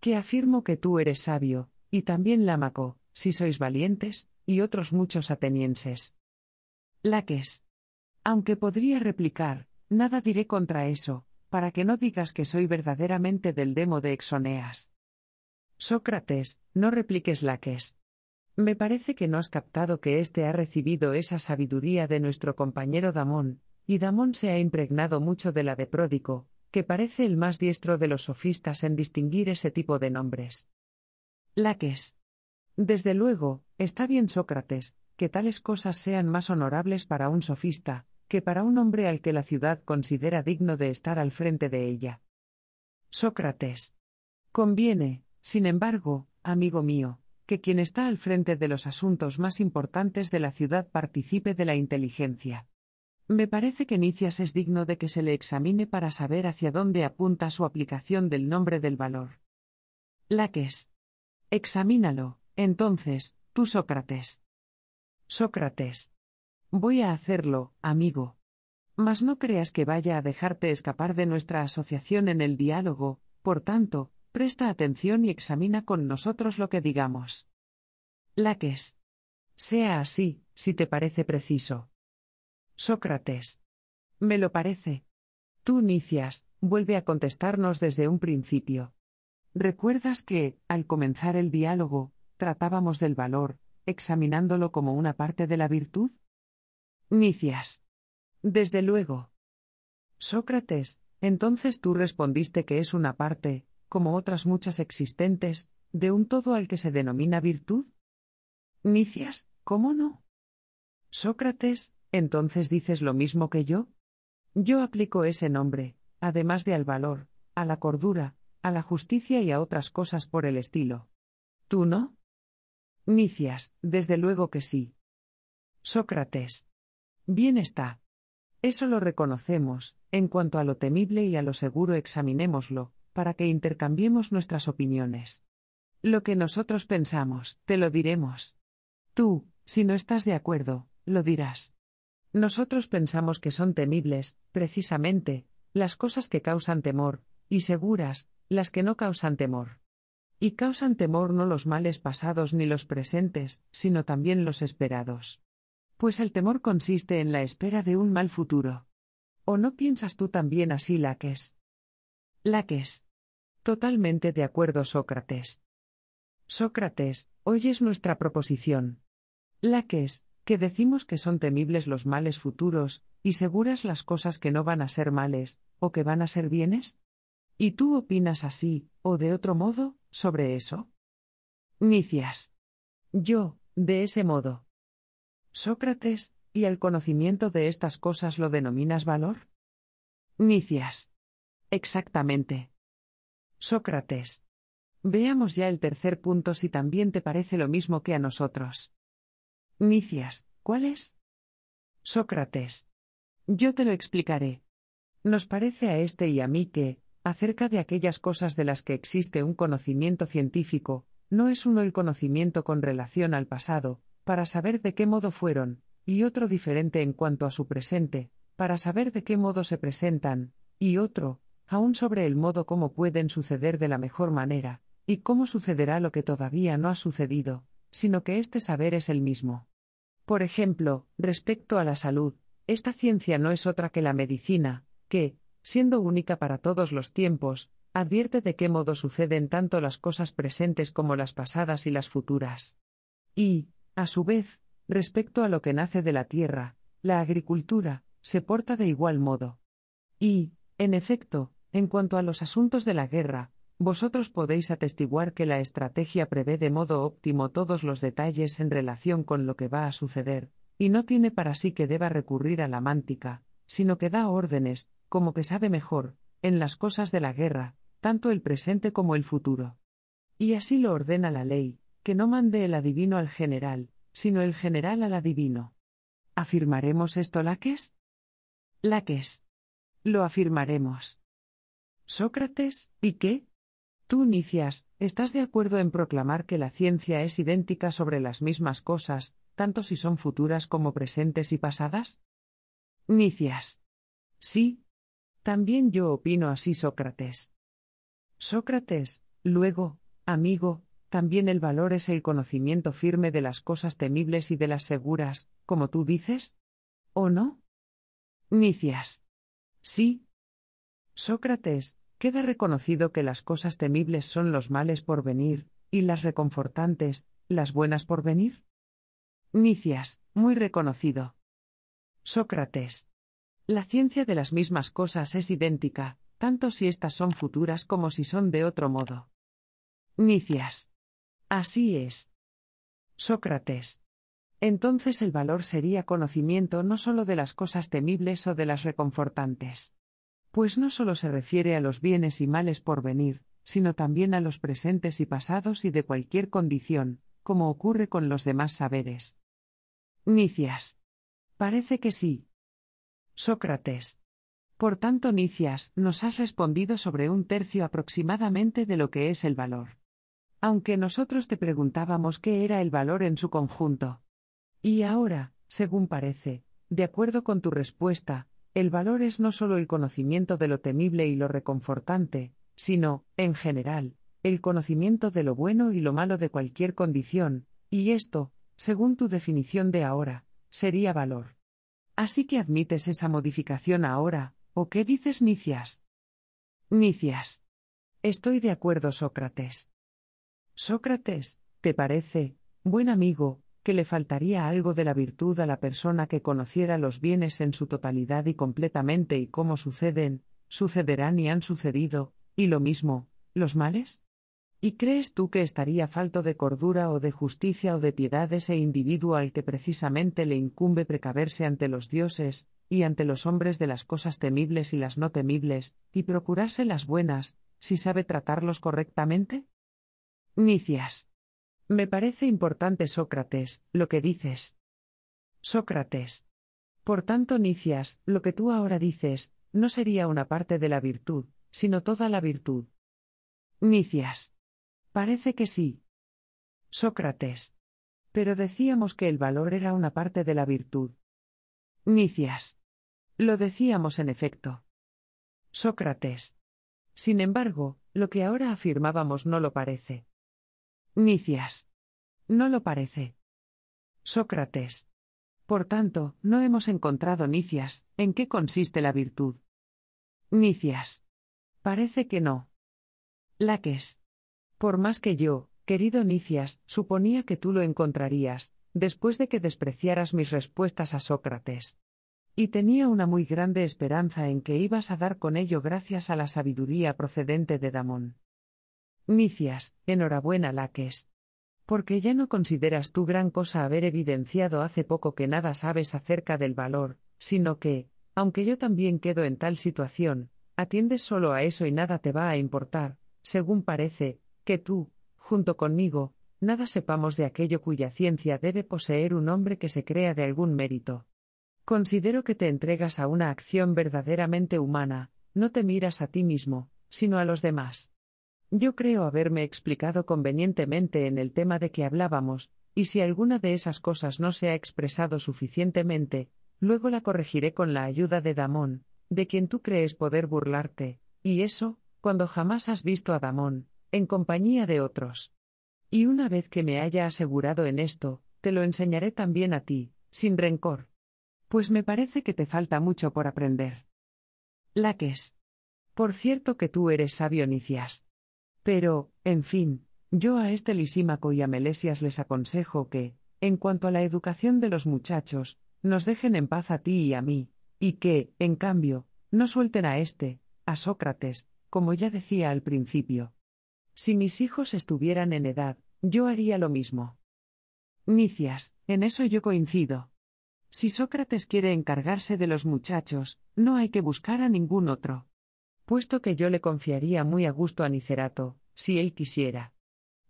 Que afirmo que tú eres sabio, y también Lámaco, si sois valientes, y otros muchos atenienses. Laques. Aunque podría replicar, nada diré contra eso, para que no digas que soy verdaderamente del demo de Exoneas. Sócrates, no repliques Laques. Me parece que no has captado que éste ha recibido esa sabiduría de nuestro compañero Damón, y Damón se ha impregnado mucho de la de Pródico, que parece el más diestro de los sofistas en distinguir ese tipo de nombres. Laques. Desde luego, está bien Sócrates, que tales cosas sean más honorables para un sofista, que para un hombre al que la ciudad considera digno de estar al frente de ella. Sócrates. Conviene, sin embargo, amigo mío, que quien está al frente de los asuntos más importantes de la ciudad participe de la inteligencia. Me parece que Nicias es digno de que se le examine para saber hacia dónde apunta su aplicación del nombre del valor. Laques. Examínalo, entonces, tú Sócrates. Sócrates. Voy a hacerlo, amigo. Mas no creas que vaya a dejarte escapar de nuestra asociación en el diálogo, por tanto, presta atención y examina con nosotros lo que digamos. Laques. Sea así, si te parece preciso. Sócrates. Me lo parece. Tú, Nicias, vuelve a contestarnos desde un principio. Recuerdas que, al comenzar el diálogo, tratábamos del valor, examinándolo como una parte de la virtud? Nicias. Desde luego. Sócrates, entonces tú respondiste que es una parte, como otras muchas existentes, de un todo al que se denomina virtud? Nicias, ¿cómo no? Sócrates, ¿Entonces dices lo mismo que yo? Yo aplico ese nombre, además de al valor, a la cordura, a la justicia y a otras cosas por el estilo. ¿Tú no? Nicias, desde luego que sí. Sócrates. Bien está. Eso lo reconocemos, en cuanto a lo temible y a lo seguro examinémoslo, para que intercambiemos nuestras opiniones. Lo que nosotros pensamos, te lo diremos. Tú, si no estás de acuerdo, lo dirás. Nosotros pensamos que son temibles, precisamente, las cosas que causan temor, y seguras, las que no causan temor. Y causan temor no los males pasados ni los presentes, sino también los esperados. Pues el temor consiste en la espera de un mal futuro. ¿O no piensas tú también así, Laques? Laques. Totalmente de acuerdo, Sócrates. Sócrates, oyes nuestra proposición. Laques, que decimos que son temibles los males futuros, y seguras las cosas que no van a ser males, o que van a ser bienes? ¿Y tú opinas así, o de otro modo, sobre eso? Nicias. Yo, de ese modo. Sócrates, ¿y el conocimiento de estas cosas lo denominas valor? Nicias. Exactamente. Sócrates. Veamos ya el tercer punto si también te parece lo mismo que a nosotros. Nicias, ¿cuáles? Sócrates. Yo te lo explicaré. Nos parece a este y a mí que, acerca de aquellas cosas de las que existe un conocimiento científico, no es uno el conocimiento con relación al pasado, para saber de qué modo fueron, y otro diferente en cuanto a su presente, para saber de qué modo se presentan, y otro, aún sobre el modo cómo pueden suceder de la mejor manera, y cómo sucederá lo que todavía no ha sucedido, sino que este saber es el mismo. Por ejemplo, respecto a la salud, esta ciencia no es otra que la medicina, que, siendo única para todos los tiempos, advierte de qué modo suceden tanto las cosas presentes como las pasadas y las futuras. Y, a su vez, respecto a lo que nace de la tierra, la agricultura, se porta de igual modo. Y, en efecto, en cuanto a los asuntos de la guerra, vosotros podéis atestiguar que la estrategia prevé de modo óptimo todos los detalles en relación con lo que va a suceder, y no tiene para sí que deba recurrir a la mántica, sino que da órdenes, como que sabe mejor, en las cosas de la guerra, tanto el presente como el futuro. Y así lo ordena la ley, que no mande el adivino al general, sino el general al adivino. ¿Afirmaremos esto, Laques? Laques. Lo afirmaremos. Sócrates, ¿y qué? Tú, Nicias, estás de acuerdo en proclamar que la ciencia es idéntica sobre las mismas cosas, tanto si son futuras como presentes y pasadas? Nicias. Sí. También yo opino así, Sócrates. Sócrates, luego, amigo, también el valor es el conocimiento firme de las cosas temibles y de las seguras, como tú dices? ¿O no? Nicias. Sí. Sócrates, queda reconocido que las cosas temibles son los males por venir, y las reconfortantes, las buenas por venir. Nicias, muy reconocido. Sócrates. La ciencia de las mismas cosas es idéntica, tanto si éstas son futuras como si son de otro modo. Nicias. Así es. Sócrates. Entonces el valor sería conocimiento no sólo de las cosas temibles o de las reconfortantes pues no solo se refiere a los bienes y males por venir, sino también a los presentes y pasados y de cualquier condición, como ocurre con los demás saberes. Nicias. Parece que sí. Sócrates. Por tanto, Nicias, nos has respondido sobre un tercio aproximadamente de lo que es el valor. Aunque nosotros te preguntábamos qué era el valor en su conjunto. Y ahora, según parece, de acuerdo con tu respuesta, el valor es no solo el conocimiento de lo temible y lo reconfortante, sino, en general, el conocimiento de lo bueno y lo malo de cualquier condición, y esto, según tu definición de ahora, sería valor. Así que admites esa modificación ahora, ¿o qué dices Nicias? Nicias. Estoy de acuerdo, Sócrates. Sócrates, ¿te parece, buen amigo, que le faltaría algo de la virtud a la persona que conociera los bienes en su totalidad y completamente y cómo suceden, sucederán y han sucedido, y lo mismo, los males? ¿Y crees tú que estaría falto de cordura o de justicia o de piedad ese individuo al que precisamente le incumbe precaverse ante los dioses, y ante los hombres de las cosas temibles y las no temibles, y procurarse las buenas, si sabe tratarlos correctamente? Nicias. Me parece importante, Sócrates, lo que dices. Sócrates. Por tanto, Nicias, lo que tú ahora dices, no sería una parte de la virtud, sino toda la virtud. Nicias. Parece que sí. Sócrates. Pero decíamos que el valor era una parte de la virtud. Nicias. Lo decíamos en efecto. Sócrates. Sin embargo, lo que ahora afirmábamos no lo parece. Nicias. No lo parece. Sócrates. Por tanto, no hemos encontrado Nicias, ¿en qué consiste la virtud? Nicias. Parece que no. Laques. Por más que yo, querido Nicias, suponía que tú lo encontrarías, después de que despreciaras mis respuestas a Sócrates. Y tenía una muy grande esperanza en que ibas a dar con ello gracias a la sabiduría procedente de Damón. Nicias, enhorabuena Laques. Porque ya no consideras tú gran cosa haber evidenciado hace poco que nada sabes acerca del valor, sino que, aunque yo también quedo en tal situación, atiendes solo a eso y nada te va a importar, según parece, que tú, junto conmigo, nada sepamos de aquello cuya ciencia debe poseer un hombre que se crea de algún mérito. Considero que te entregas a una acción verdaderamente humana, no te miras a ti mismo, sino a los demás. Yo creo haberme explicado convenientemente en el tema de que hablábamos, y si alguna de esas cosas no se ha expresado suficientemente, luego la corregiré con la ayuda de Damón, de quien tú crees poder burlarte, y eso, cuando jamás has visto a Damón, en compañía de otros. Y una vez que me haya asegurado en esto, te lo enseñaré también a ti, sin rencor. Pues me parece que te falta mucho por aprender. Laques. Por cierto que tú eres sabio, Nicias. Pero, en fin, yo a este Lisímaco y a Melesias les aconsejo que, en cuanto a la educación de los muchachos, nos dejen en paz a ti y a mí, y que, en cambio, no suelten a este, a Sócrates, como ya decía al principio. Si mis hijos estuvieran en edad, yo haría lo mismo. Nicias, en eso yo coincido. Si Sócrates quiere encargarse de los muchachos, no hay que buscar a ningún otro puesto que yo le confiaría muy a gusto a Nicerato, si él quisiera.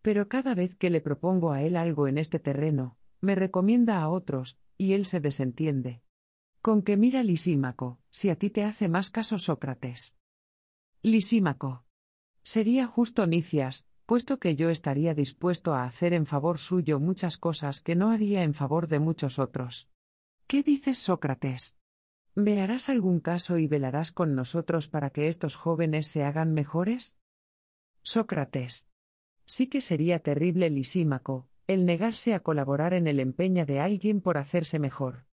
Pero cada vez que le propongo a él algo en este terreno, me recomienda a otros, y él se desentiende. Con que mira Lisímaco, si a ti te hace más caso Sócrates. Lisímaco. Sería justo Nicias, puesto que yo estaría dispuesto a hacer en favor suyo muchas cosas que no haría en favor de muchos otros. ¿Qué dices Sócrates? harás algún caso y velarás con nosotros para que estos jóvenes se hagan mejores? Sócrates. Sí que sería terrible Lisímaco, el negarse a colaborar en el empeña de alguien por hacerse mejor.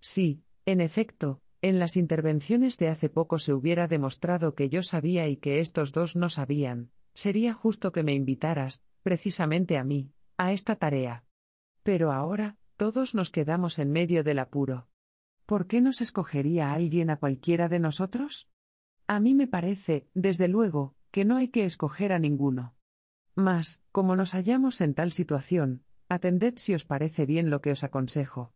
Sí, en efecto, en las intervenciones de hace poco se hubiera demostrado que yo sabía y que estos dos no sabían, sería justo que me invitaras, precisamente a mí, a esta tarea. Pero ahora, todos nos quedamos en medio del apuro. ¿por qué nos escogería alguien a cualquiera de nosotros? A mí me parece, desde luego, que no hay que escoger a ninguno. Mas, como nos hallamos en tal situación, atended si os parece bien lo que os aconsejo.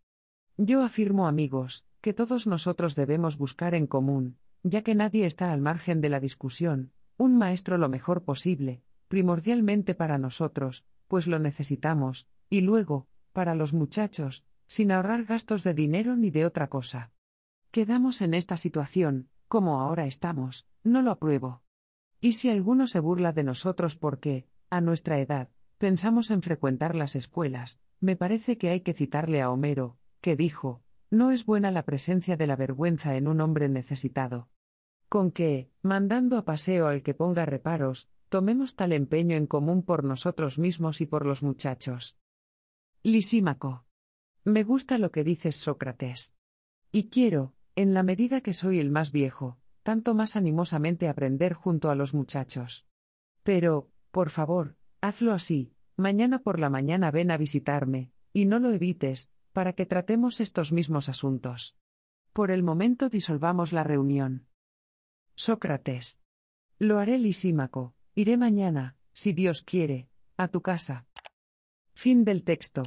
Yo afirmo, amigos, que todos nosotros debemos buscar en común, ya que nadie está al margen de la discusión, un maestro lo mejor posible, primordialmente para nosotros, pues lo necesitamos, y luego, para los muchachos, sin ahorrar gastos de dinero ni de otra cosa. Quedamos en esta situación, como ahora estamos, no lo apruebo. Y si alguno se burla de nosotros porque, a nuestra edad, pensamos en frecuentar las escuelas, me parece que hay que citarle a Homero, que dijo, no es buena la presencia de la vergüenza en un hombre necesitado. Con que, mandando a paseo al que ponga reparos, tomemos tal empeño en común por nosotros mismos y por los muchachos. Lisímaco. Me gusta lo que dices, Sócrates. Y quiero, en la medida que soy el más viejo, tanto más animosamente aprender junto a los muchachos. Pero, por favor, hazlo así, mañana por la mañana ven a visitarme, y no lo evites, para que tratemos estos mismos asuntos. Por el momento disolvamos la reunión. Sócrates. Lo haré Lisímaco, iré mañana, si Dios quiere, a tu casa. Fin del texto.